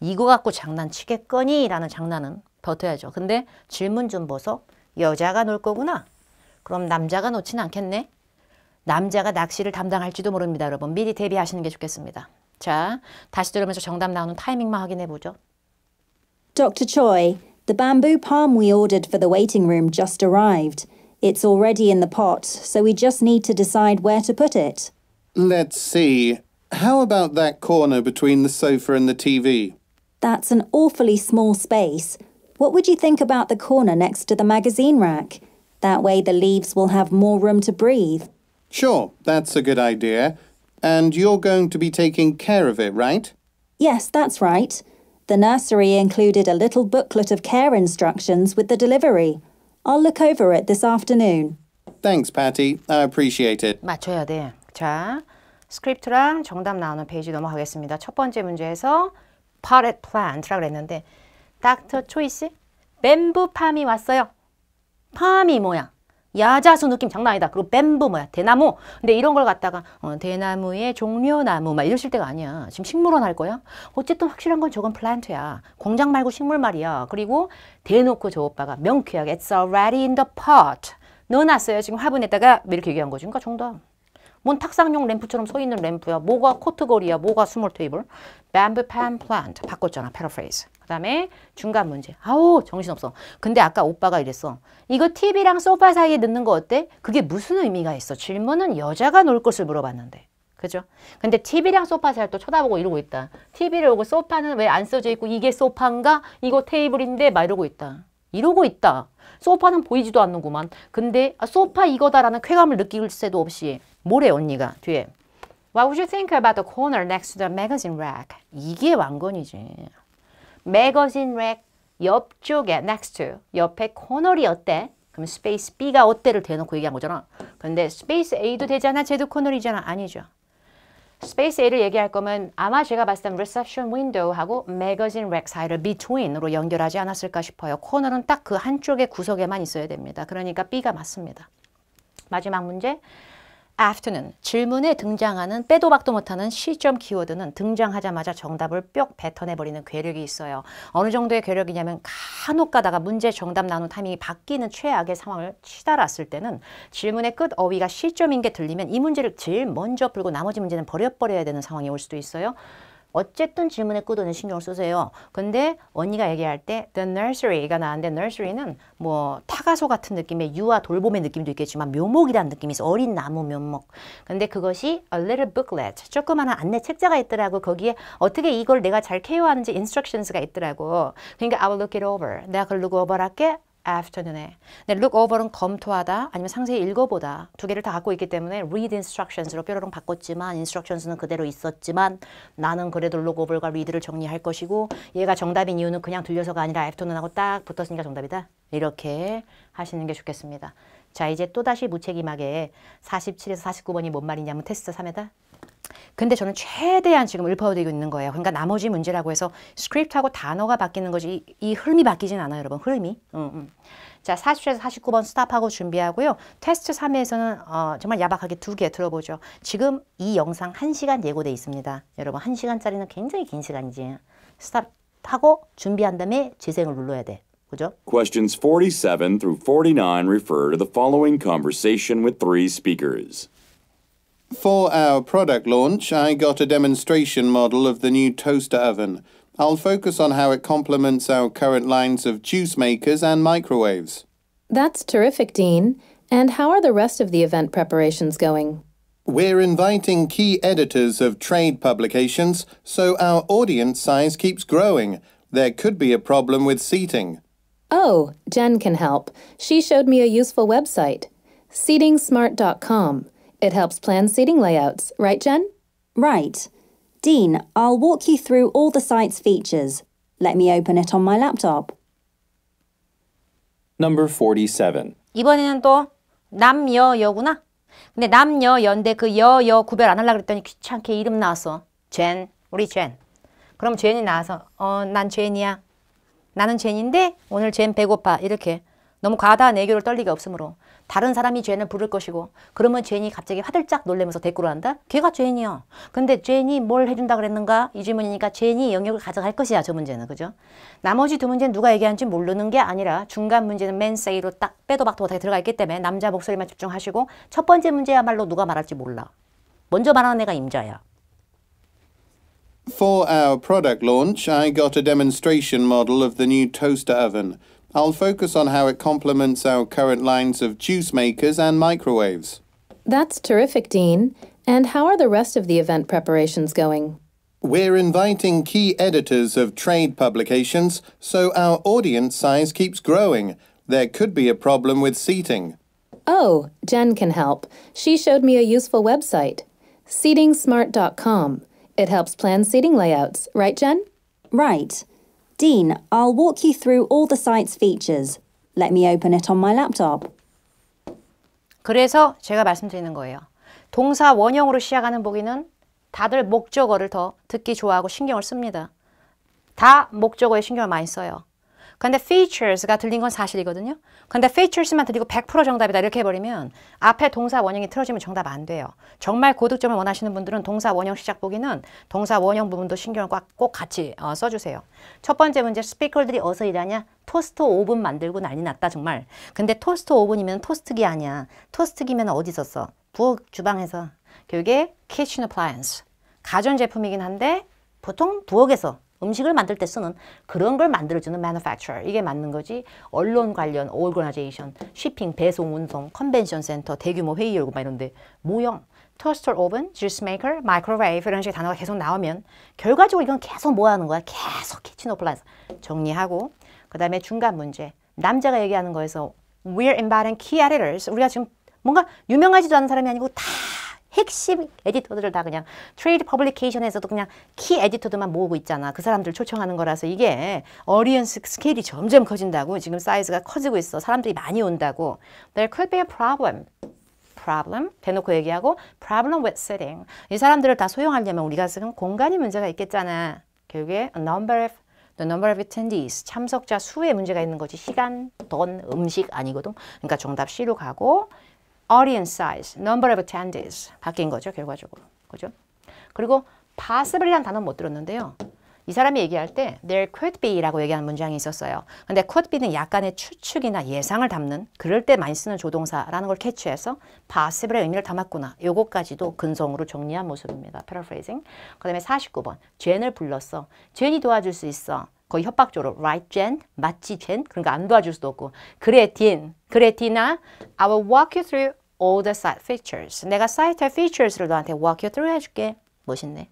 이거 갖고 장난치겠거니? 라는 장난은 버텨야죠. 근데 질문 좀 보소. 여자가 놀 거구나. 그럼 남자가 놓지는 않겠네. 남자가 낚시를 담당할지도 모릅니다. 여러분 미리 대비하시는 게 좋겠습니다. 자, 다시 들으면서 정답 나오는 타이밍만 확인해 보죠. Dr. Choi, The bamboo palm we ordered for the waiting room just arrived. It's already in the pot, so we just need to decide where to put it. Let's see. How about that corner between the sofa and the TV? That's an awfully small space. What would you think about the corner next to the magazine rack? That way the leaves will have more room to breathe. Sure, that's a good idea. And you're going to be taking care of it, right? Yes, that's right. The nursery included a little booklet of care instructions with the delivery. I'll look over it this afternoon. Thanks, Patty. I appreciate it. 맞춰야 돼. 자, 스크립트랑 정답 나오는 페이지 넘어가겠습니다. 첫 번째 문제에서 potted plant라고 그랬는데 닥터 초이스 뱀부 팜이 왔어요. 팜이 뭐야? 야자수 느낌 장난 아니다. 그리고 뱀부 뭐야 대나무. 근데 이런 걸 갖다가 어, 대나무의 종류나무막 이러실 때가 아니야. 지금 식물원 할 거야? 어쨌든 확실한 건 저건 플랜트야. 공장 말고 식물 말이야. 그리고 대놓고 저 오빠가 명쾌하게 It's already in the pot. 넣어놨어요. 지금 화분에다가 이렇게 얘기한 거지. 그러니까 정답. 뭔 탁상용 램프처럼 서 있는 램프야. 뭐가 코트걸이야. 뭐가 스몰 테이블. 뱀부 팬 플랜트. 바꿨잖아. 패러프레이즈. 그다음에 중간 문제. 아우 정신없어. 근데 아까 오빠가 이랬어. 이거 TV랑 소파 사이에 넣는 거 어때? 그게 무슨 의미가 있어? 질문은 여자가 놀 것을 물어봤는데. 그죠? 근데 TV랑 소파 사이를 또 쳐다보고 이러고 있다. TV를 보고 소파는 왜 안 써져 있고 이게 소파인가? 이거 테이블인데? 막 이러고 있다. 이러고 있다. 소파는 보이지도 않는구만. 근데 아, 소파 이거다라는 쾌감을 느낄 새도 없이 뭐래 언니가 뒤에 What would you think about the corner next to the magazine rack? 이게 왕건이지. 매거진 랙 옆쪽에 next to 옆에 코너리 어때? 그럼 스페이스 B가 어때를 대놓고 얘기한 거잖아. 근데 스페이스 A도 되잖아. 쟤도 코너리잖아. 아니죠. 스페이스 A를 얘기할 거면 아마 제가 봤을 땐 reception window하고 magazine rack 사이를 between으로 연결하지 않았을까 싶어요. 코너는 딱 그 한쪽의 구석에만 있어야 됩니다. 그러니까 B가 맞습니다. 마지막 문제. afternoon 질문에 등장하는 빼도 박도 못하는 시점 키워드는 등장하자마자 정답을 뿅 뱉어내버리는 괴력이 있어요. 어느 정도의 괴력이냐면 간혹 가다가 문제 정답 나눈 타이밍이 바뀌는 최악의 상황을 치달았을 때는 질문의 끝 어휘가 시점인 게 들리면 이 문제를 제일 먼저 풀고 나머지 문제는 버려버려야 되는 상황이 올 수도 있어요. 어쨌든 질문의 구도는 신경 쓰세요. 근데 언니가 얘기할 때 the nursery가 나왔는데 nursery는 뭐 타가소 같은 느낌의 유아 돌봄의 느낌도 있겠지만 묘목이라는 느낌이 있어. 어린 나무 묘목. 근데 그것이 a little booklet. 조그마한 안내 책자가 있더라고. 거기에 어떻게 이걸 내가 잘 케어하는지 instructions가 있더라고. 그러니까 I will look it over. 내가 그걸 누구 오버할게? afternoon에 네, look over는 검토하다 아니면 상세히 읽어보다 두 개를 다 갖고 있기 때문에 read instructions로 뾰로롱 바꿨지만 instructions는 그대로 있었지만 나는 그래도 look over과 read를 정리할 것이고 얘가 정답인 이유는 그냥 들려서가 아니라 afternoon하고 딱 붙었으니까 정답이다 이렇게 하시는 게 좋겠습니다 자 이제 또다시 무책임하게 47에서 49번이 뭔 말이냐면 테스트 3에다 근데 저는 최대한 지금 읊어드리고 있는 거예요. 그러니까 나머지 문제라고 해서 스크립트하고 단어가 바뀌는 거지 이, 이 흐름이 바뀌진 않아요, 여러분. 흐름이. 음, 음. 자, 40에서 49번 스탑하고 준비하고요. 테스트 3에서는 어, 정말 야박하게 두 개 들어보죠. 지금 이 영상 1시간 예고돼 있습니다. 여러분 1시간짜리는 굉장히 긴 시간이지. 스탑하고 준비한 다음에 재생을 눌러야 돼. 그죠? Questions 47 through 49 refer to the following conversation with three speakers. For our product launch, I got a demonstration model of the new toaster oven. I'll focus on how it complements our current lines of juice makers and microwaves. That's terrific, Dean. And how are the rest of the event preparations going? We're inviting key editors of trade publications, so our audience size keeps growing. There could be a problem with seating. Oh, Jen can help. She showed me a useful website, seatingsmart.com. It helps plan seating layouts, right, Jen? Right. Dean, I'll walk you through all the site's features. Let me open it on my laptop. Number 47. 이번에는 또 남여여구나. 근데 남여 연대 그 여 여 구별 안 하려고 그랬더니 귀찮게 이름 나왔어. 젠, 우리 젠. 그럼 젠이 나와서 어, 난 젠이야. 나는 젠인데 오늘 젠 배고파. 이렇게. 너무 과다한 애교를 떨리게 없으므로. 다른 사람이 죄는 부를 것이고 그러면 죄인이 갑자기 화들짝 놀래면서 대꾸를 한다? 걔가 죄인이야. 근데 죄인이 뭘 해준다 그랬는가? 이 질문이니까 죄인이 영역을 가져갈 것이야. 저 문제는. 그죠? 나머지 두 문제는 누가 얘기하는지 모르는 게 아니라 중간 문제는 맨세이로 딱 빼도 박도 못하게 들어가 있기 때문에 남자 목소리만 집중하시고 첫 번째 문제야말로 누가 말할지 몰라. 먼저 말하는 애가 임자야. For our product launch, I got a demonstration model of the new toaster oven. I'll focus on how it complements our current lines of juice makers and microwaves. That's terrific, Dean. And how are the rest of the event preparations going? We're inviting key editors of trade publications, so our audience size keeps growing. There could be a problem with seating. Oh, Jen can help. She showed me a useful website, seatingsmart.com. It helps plan seating layouts, right, Jen? Right. Dean, I'll walk you through all the site's features. Let me open it on my laptop. 그래서 제가 말씀드리는 거예요. 동사 원형으로 시작하는 보기는 다들 목적어를 더 듣기 좋아하고 신경을 씁니다. 다 목적어에 신경을 많이 써요. 근데 features가 들린 건 사실이거든요. 근데 features만 들리고 100% 정답이다 이렇게 해버리면 앞에 동사 원형이 틀어지면 정답 안 돼요. 정말 고득점을 원하시는 분들은 동사 원형 시작 보기는 동사 원형 부분도 신경을 꽉, 꼭 같이 어, 써주세요. 첫 번째 문제 스피커들이 어서 일하냐? 토스트 오븐 만들고 난리 났다 정말. 근데 토스트 오븐이면 토스트기 아니야. 토스트기면 어디 서 써? 부엌 주방에서. 그게 kitchen appliance. 가전제품이긴 한데 보통 부엌에서 음식을 만들 때 쓰는 그런 걸 만들어주는 manufacturer 이게 맞는 거지 언론 관련 organization, 쉬핑, 배송, 운송, 컨벤션 센터, 대규모 회의 열고 막 이런데 모형, 토스 a 오븐, e 스 o 이 e n juice m a k 이런 식의 단어가 계속 나오면 결과적으로 이건 계속 뭐 하는 거야? 계속 키친 어플라이언스 정리하고 그 다음에 중간 문제 남자가 얘기하는 거에서 we're e m b o d i n g key editors 우리가 지금 뭔가 유명하지도 않은 사람이 아니고 다 핵심 에디터들을 다 그냥 트레이드 퍼블리케이션에서도 그냥 키 에디터들만 모으고 있잖아. 그 사람들 초청하는 거라서 이게 어리언스 스케일이 점점 커진다고 지금 사이즈가 커지고 있어. 사람들이 많이 온다고. There could be a problem. problem 대놓고 얘기하고 problem with sitting. 이 사람들을 다 소용하려면 우리가 쓰는 공간이 문제가 있겠잖아. 결국에 a number of The number of attendees, 참석자 수에 문제가 있는 거지 시간, 돈, 음식 아니거든. 그러니까 정답 C로 가고 audience size, number of attendees 바뀐 거죠, 결과적으로. 그죠? 그리고 possible이라는 단어 못 들었는데요. 이 사람이 얘기할 때 there could be라고 얘기하는 문장이 있었어요. 근데 could be는 약간의 추측이나 예상을 담는 그럴 때 많이 쓰는 조동사라는 걸 캐치해서 possible의 의미를 담았구나. 요거까지도 근성으로 정리한 모습입니다. paraphrasing. 그 다음에 49번 젠을 불렀어. 젠이 도와줄 수 있어. 거의 협박적으로 right Jen, 마치 Jen 그러니까 안 도와줄 수도 없고 그래 딘, 그래 디나 I will walk you through all the site features. 내가 site features를 너한테 walk you through 해줄게. 멋있네.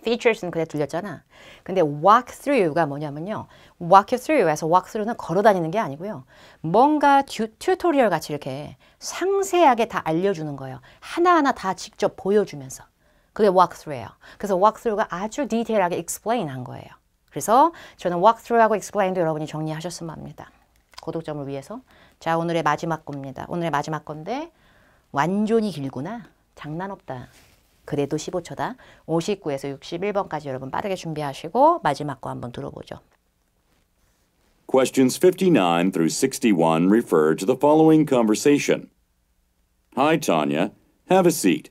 features는 그냥 들렸잖아. 근데 walk through가 뭐냐면요. walk you through에서 walk through는 걸어다니는 게 아니고요. 뭔가 튜, 튜토리얼 같이 이렇게 상세하게 다 알려주는 거예요. 하나하나 다 직접 보여주면서. 그게 walk through예요. 그래서 walk through가 아주 디테일하게 explain 한 거예요. 그래서 저는 walk through하고 explain도 여러분이 정리하셨으면 합니다. 고독점을 위해서. 자 오늘의 마지막 겁니다. 오늘의 마지막 건데 완전히 길구나. 장난 없다. 그래도 15초다. 59에서 61번까지 여러분 빠르게 준비하시고 마지막 거 한번 들어보죠. Questions 59 through 61 refer to the following conversation. Hi, Tanya. Have a seat.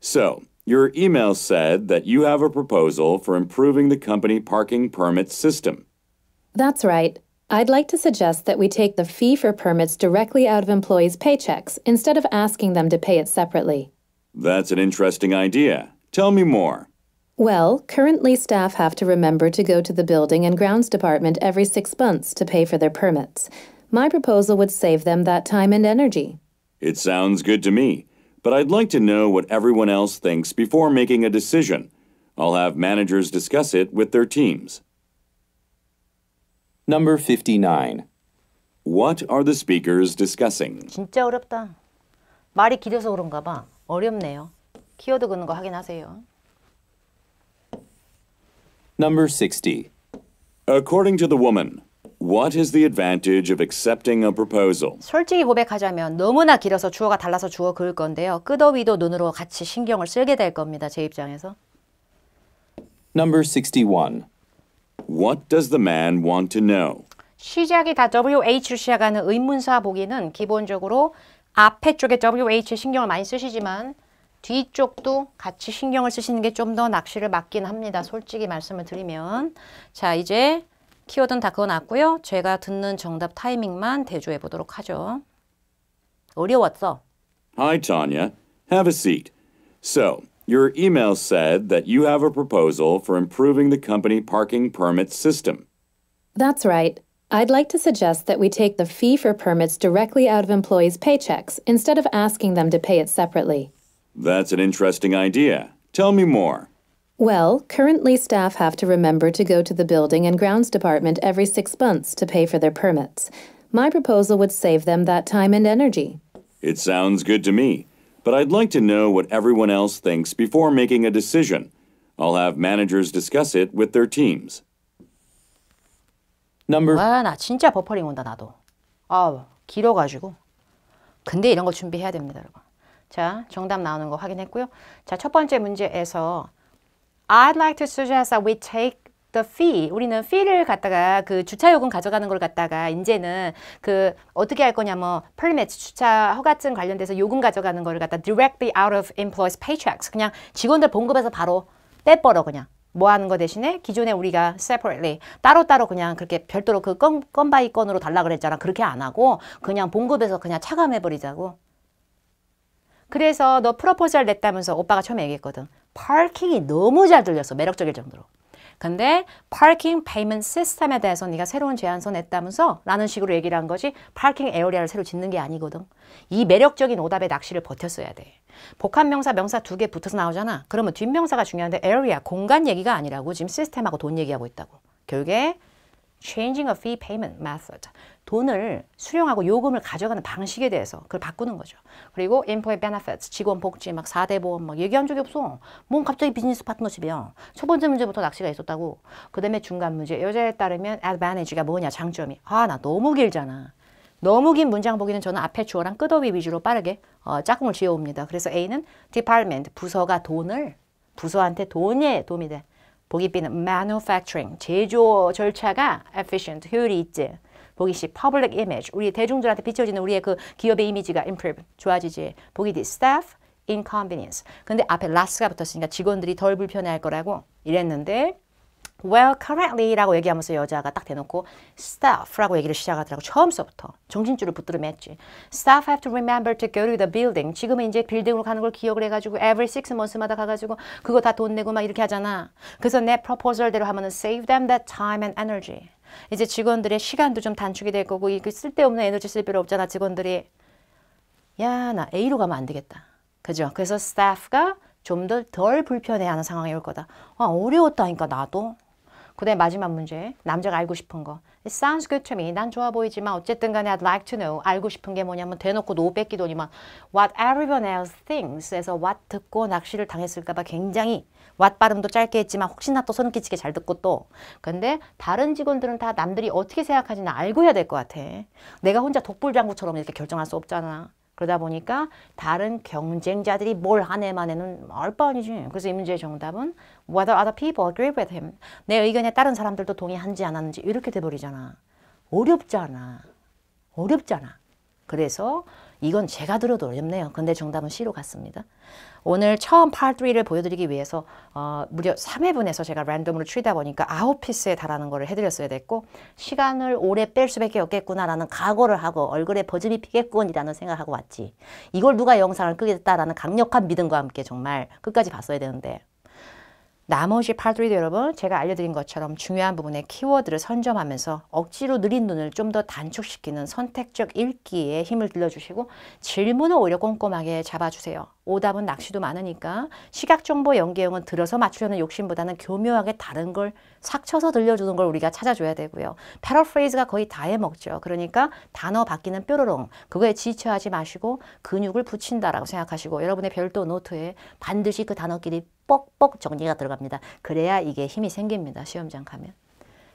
So, your email said that you have a proposal for improving the company parking permit system. That's right. I'd like to suggest that we take the fee for permits directly out of employees' paychecks instead of asking them to pay it separately. That's an interesting idea. Tell me more. Well, currently staff have to remember to go to the building and grounds department every six months to pay for their permits. My proposal would save them that time and energy. It sounds good to me, but I'd like to know what everyone else thinks before making a decision. I'll have managers discuss it with their teams. Number 59. What are the speakers discussing? 진짜 어렵다. 말이 길어서 그런가 봐. 어렵네요. 키워드 긋는 거 확인하세요. Number 60. According to the woman, what is the advantage of accepting a proposal? 솔직히 고백하자면 너무나 길어서 주어가 달라서 주어 그을 건데요. 끄더위도 눈으로 같이 신경을 쓰게 될 겁니다. 제 입장에서. Number 61. What does the man want to know? 시작이 다 WH로 시작하는 의문사 보기는 기본적으로 앞에 쪽에 WH 신경을 많이 쓰시지만 뒤쪽도 같이 신경을 쓰시는 게 좀 더 낚시를 맞긴 합니다. 솔직히 말씀을 드리면 자 이제 키워드는 다 그어놨고요. 제가 듣는 정답 타이밍만 대조해 보도록 하죠. 어려웠어. Hi, Tanya. Have a seat. So, Your email said that you have a proposal for improving the company parking permit system. That's right. I'd like to suggest that we take the fee for permits directly out of employees' paychecks instead of asking them to pay it separately. That's an interesting idea. Tell me more. Well, currently staff have to remember to go to the building and grounds department every six months to pay for their permits. My proposal would save them that time and energy. It sounds good to me but I'd like to know what everyone else thinks before making a decision. I'll have managers discuss it with their teams. Number 아, 나 진짜 버퍼링 온다 나도. 아, 길어 가지고. 근데 이런 거 준비해야 됩니다, 여러분. 자, 정답 나오는 거 확인했고요. 자, 첫 번째 문제에서 I'd like to suggest that we take the fee 우리는 fee를 갖다가 그 주차 요금 가져가는 걸 갖다가 이제는 그 어떻게 할 거냐 뭐 permit 주차 허가증 관련돼서 요금 가져가는 걸 갖다 directly out of employees paychecks 그냥 직원들 봉급에서 바로 떼버려 그냥 뭐 하는 거 대신에 기존에 우리가 separately 따로따로 그냥 그렇게 별도로 그 건, 건 바이 건으로 달라 그랬잖아. 그렇게 안 하고 그냥 봉급에서 그냥 차감해 버리자고. 그래서 너 프로포절 냈다면서 오빠가 처음에 얘기했거든. 파킹이 너무 잘 들렸어. 매력적일 정도로. 근데 parking payment system에 대해서 네가 새로운 제안서 냈다면서 라는 식으로 얘기를 한 거지 parking area를 새로 짓는 게 아니거든. 이 매력적인 오답의 낚시를 버텼어야 돼. 복합명사, 명사 두 개 붙어서 나오잖아. 그러면 뒷명사가 중요한데 area, 공간 얘기가 아니라고 지금 시스템하고 돈 얘기하고 있다고. 결국에 changing a fee payment method. 돈을 수령하고 요금을 가져가는 방식에 대해서 그걸 바꾸는 거죠. 그리고 인포의 베네핏, 직원 복지, 막 4대 보험 막 얘기한 적이 없어. 뭔 갑자기 비즈니스 파트너십이야. 첫 번째 문제부터 낚시가 있었다고. 그 다음에 중간 문제, 여자에 따르면 advantage가 뭐냐, 장점이. 아, 나 너무 길잖아. 너무 긴 문장 보기는 저는 앞에 주어랑 끝어위 위주로 빠르게 어, 짝꿍을 지어옵니다. 그래서 A는 department, 부서가 돈을, 부서한테 돈에 도움이 돼. 보기 B는 manufacturing, 제조 절차가 efficient, 효율이 있지. 보기시 public image 우리 대중들한테 비춰지는 우리의 그 기업의 이미지가 improve 좋아지지 보기디 staff inconvenience 근데 앞에 last가 붙었으니까 직원들이 덜 불편해할 거라고 이랬는데 well currently라고 얘기하면서 여자가 딱 대놓고 staff라고 얘기를 시작하더라고 처음서부터 정신줄을 붙들어 맸지 staff have to remember to go to the building 지금은 이제 빌딩으로 가는 걸 기억을 해가지고 every six months마다 가가지고 그거 다 돈 내고 막 이렇게 하잖아 그래서 내 proposal대로 하면은 save them that time and energy 이제 직원들의 시간도 좀 단축이 될 거고 이게 그 쓸데없는 에너지 쓸 필요 없잖아 직원들이 야 나 A로 가면 안 되겠다 그죠 그래서 스태프가 좀 더 덜 불편해하는 상황이 올 거다 아 어려웠다니까 나도 그다음 마지막 문제 남자가 알고 싶은 거 It sounds good to me 난 좋아 보이지만 어쨌든 간에 I'd like to know 알고 싶은 게 뭐냐면 대놓고 노 뺏기더니만 What everyone else thinks 에서 what 듣고 낚시를 당했을까 봐 굉장히 왓 발음도 짧게 했지만 혹시나 또 소름 끼치게 잘 듣고 또 근데 다른 직원들은 다 남들이 어떻게 생각하지는 알고 해야 될 것 같아 내가 혼자 독불장구처럼 이렇게 결정할 수 없잖아 그러다 보니까 다른 경쟁자들이 뭘 하네만 해는 얼뻔니지 그래서 이 문제의 정답은 whether other people agree with him. 내 의견에 다른 사람들도 동의한지 안 하는지 이렇게 돼버리잖아. 어렵잖아. 어렵잖아. 그래서 이건 제가 들어도 어렵네요. 근데 정답은 C로 갔습니다. 오늘 처음 Part3를 보여드리기 위해서 어, 무려 3회분에서 제가 랜덤으로 추리다 보니까 9피스에 달하는 거를 해드렸어야 됐고 시간을 오래 뺄 수밖에 없겠구나라는 각오를 하고 얼굴에 버즘이 피겠군이라는 생각하고 왔지. 이걸 누가 영상을 끄겠다라는 강력한 믿음과 함께 정말 끝까지 봤어야 되는데 나머지 파드리드 여러분 제가 알려드린 것처럼 중요한 부분의 키워드를 선점하면서 억지로 느린 눈을 좀 더 단축시키는 선택적 읽기에 힘을 들려주시고 질문을 오히려 꼼꼼하게 잡아주세요. 오답은 낚시도 많으니까 시각정보 연계형은 들어서 맞추려는 욕심보다는 교묘하게 다른 걸 삭쳐서 들려주는 걸 우리가 찾아줘야 되고요. 패러프레이즈가 거의 다 해먹죠. 그러니까 단어 바뀌는 뾰로롱 그거에 지쳐하지 마시고 근육을 붙인다라고 생각하시고 여러분의 별도 노트에 반드시 그 단어끼리 뻑뻑 정리가 들어갑니다. 그래야 이게 힘이 생깁니다. 시험장 가면.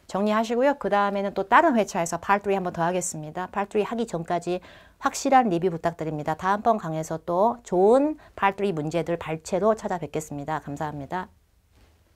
정리하시고요. 그 다음에는 또 다른 회차에서 팔이 한번 더 하겠습니다. 팔이 하기 전까지 확실한 리뷰 부탁드립니다. 다음번 강에서 또 좋은 팔이 문제들 발췌로 찾아뵙겠습니다. 감사합니다.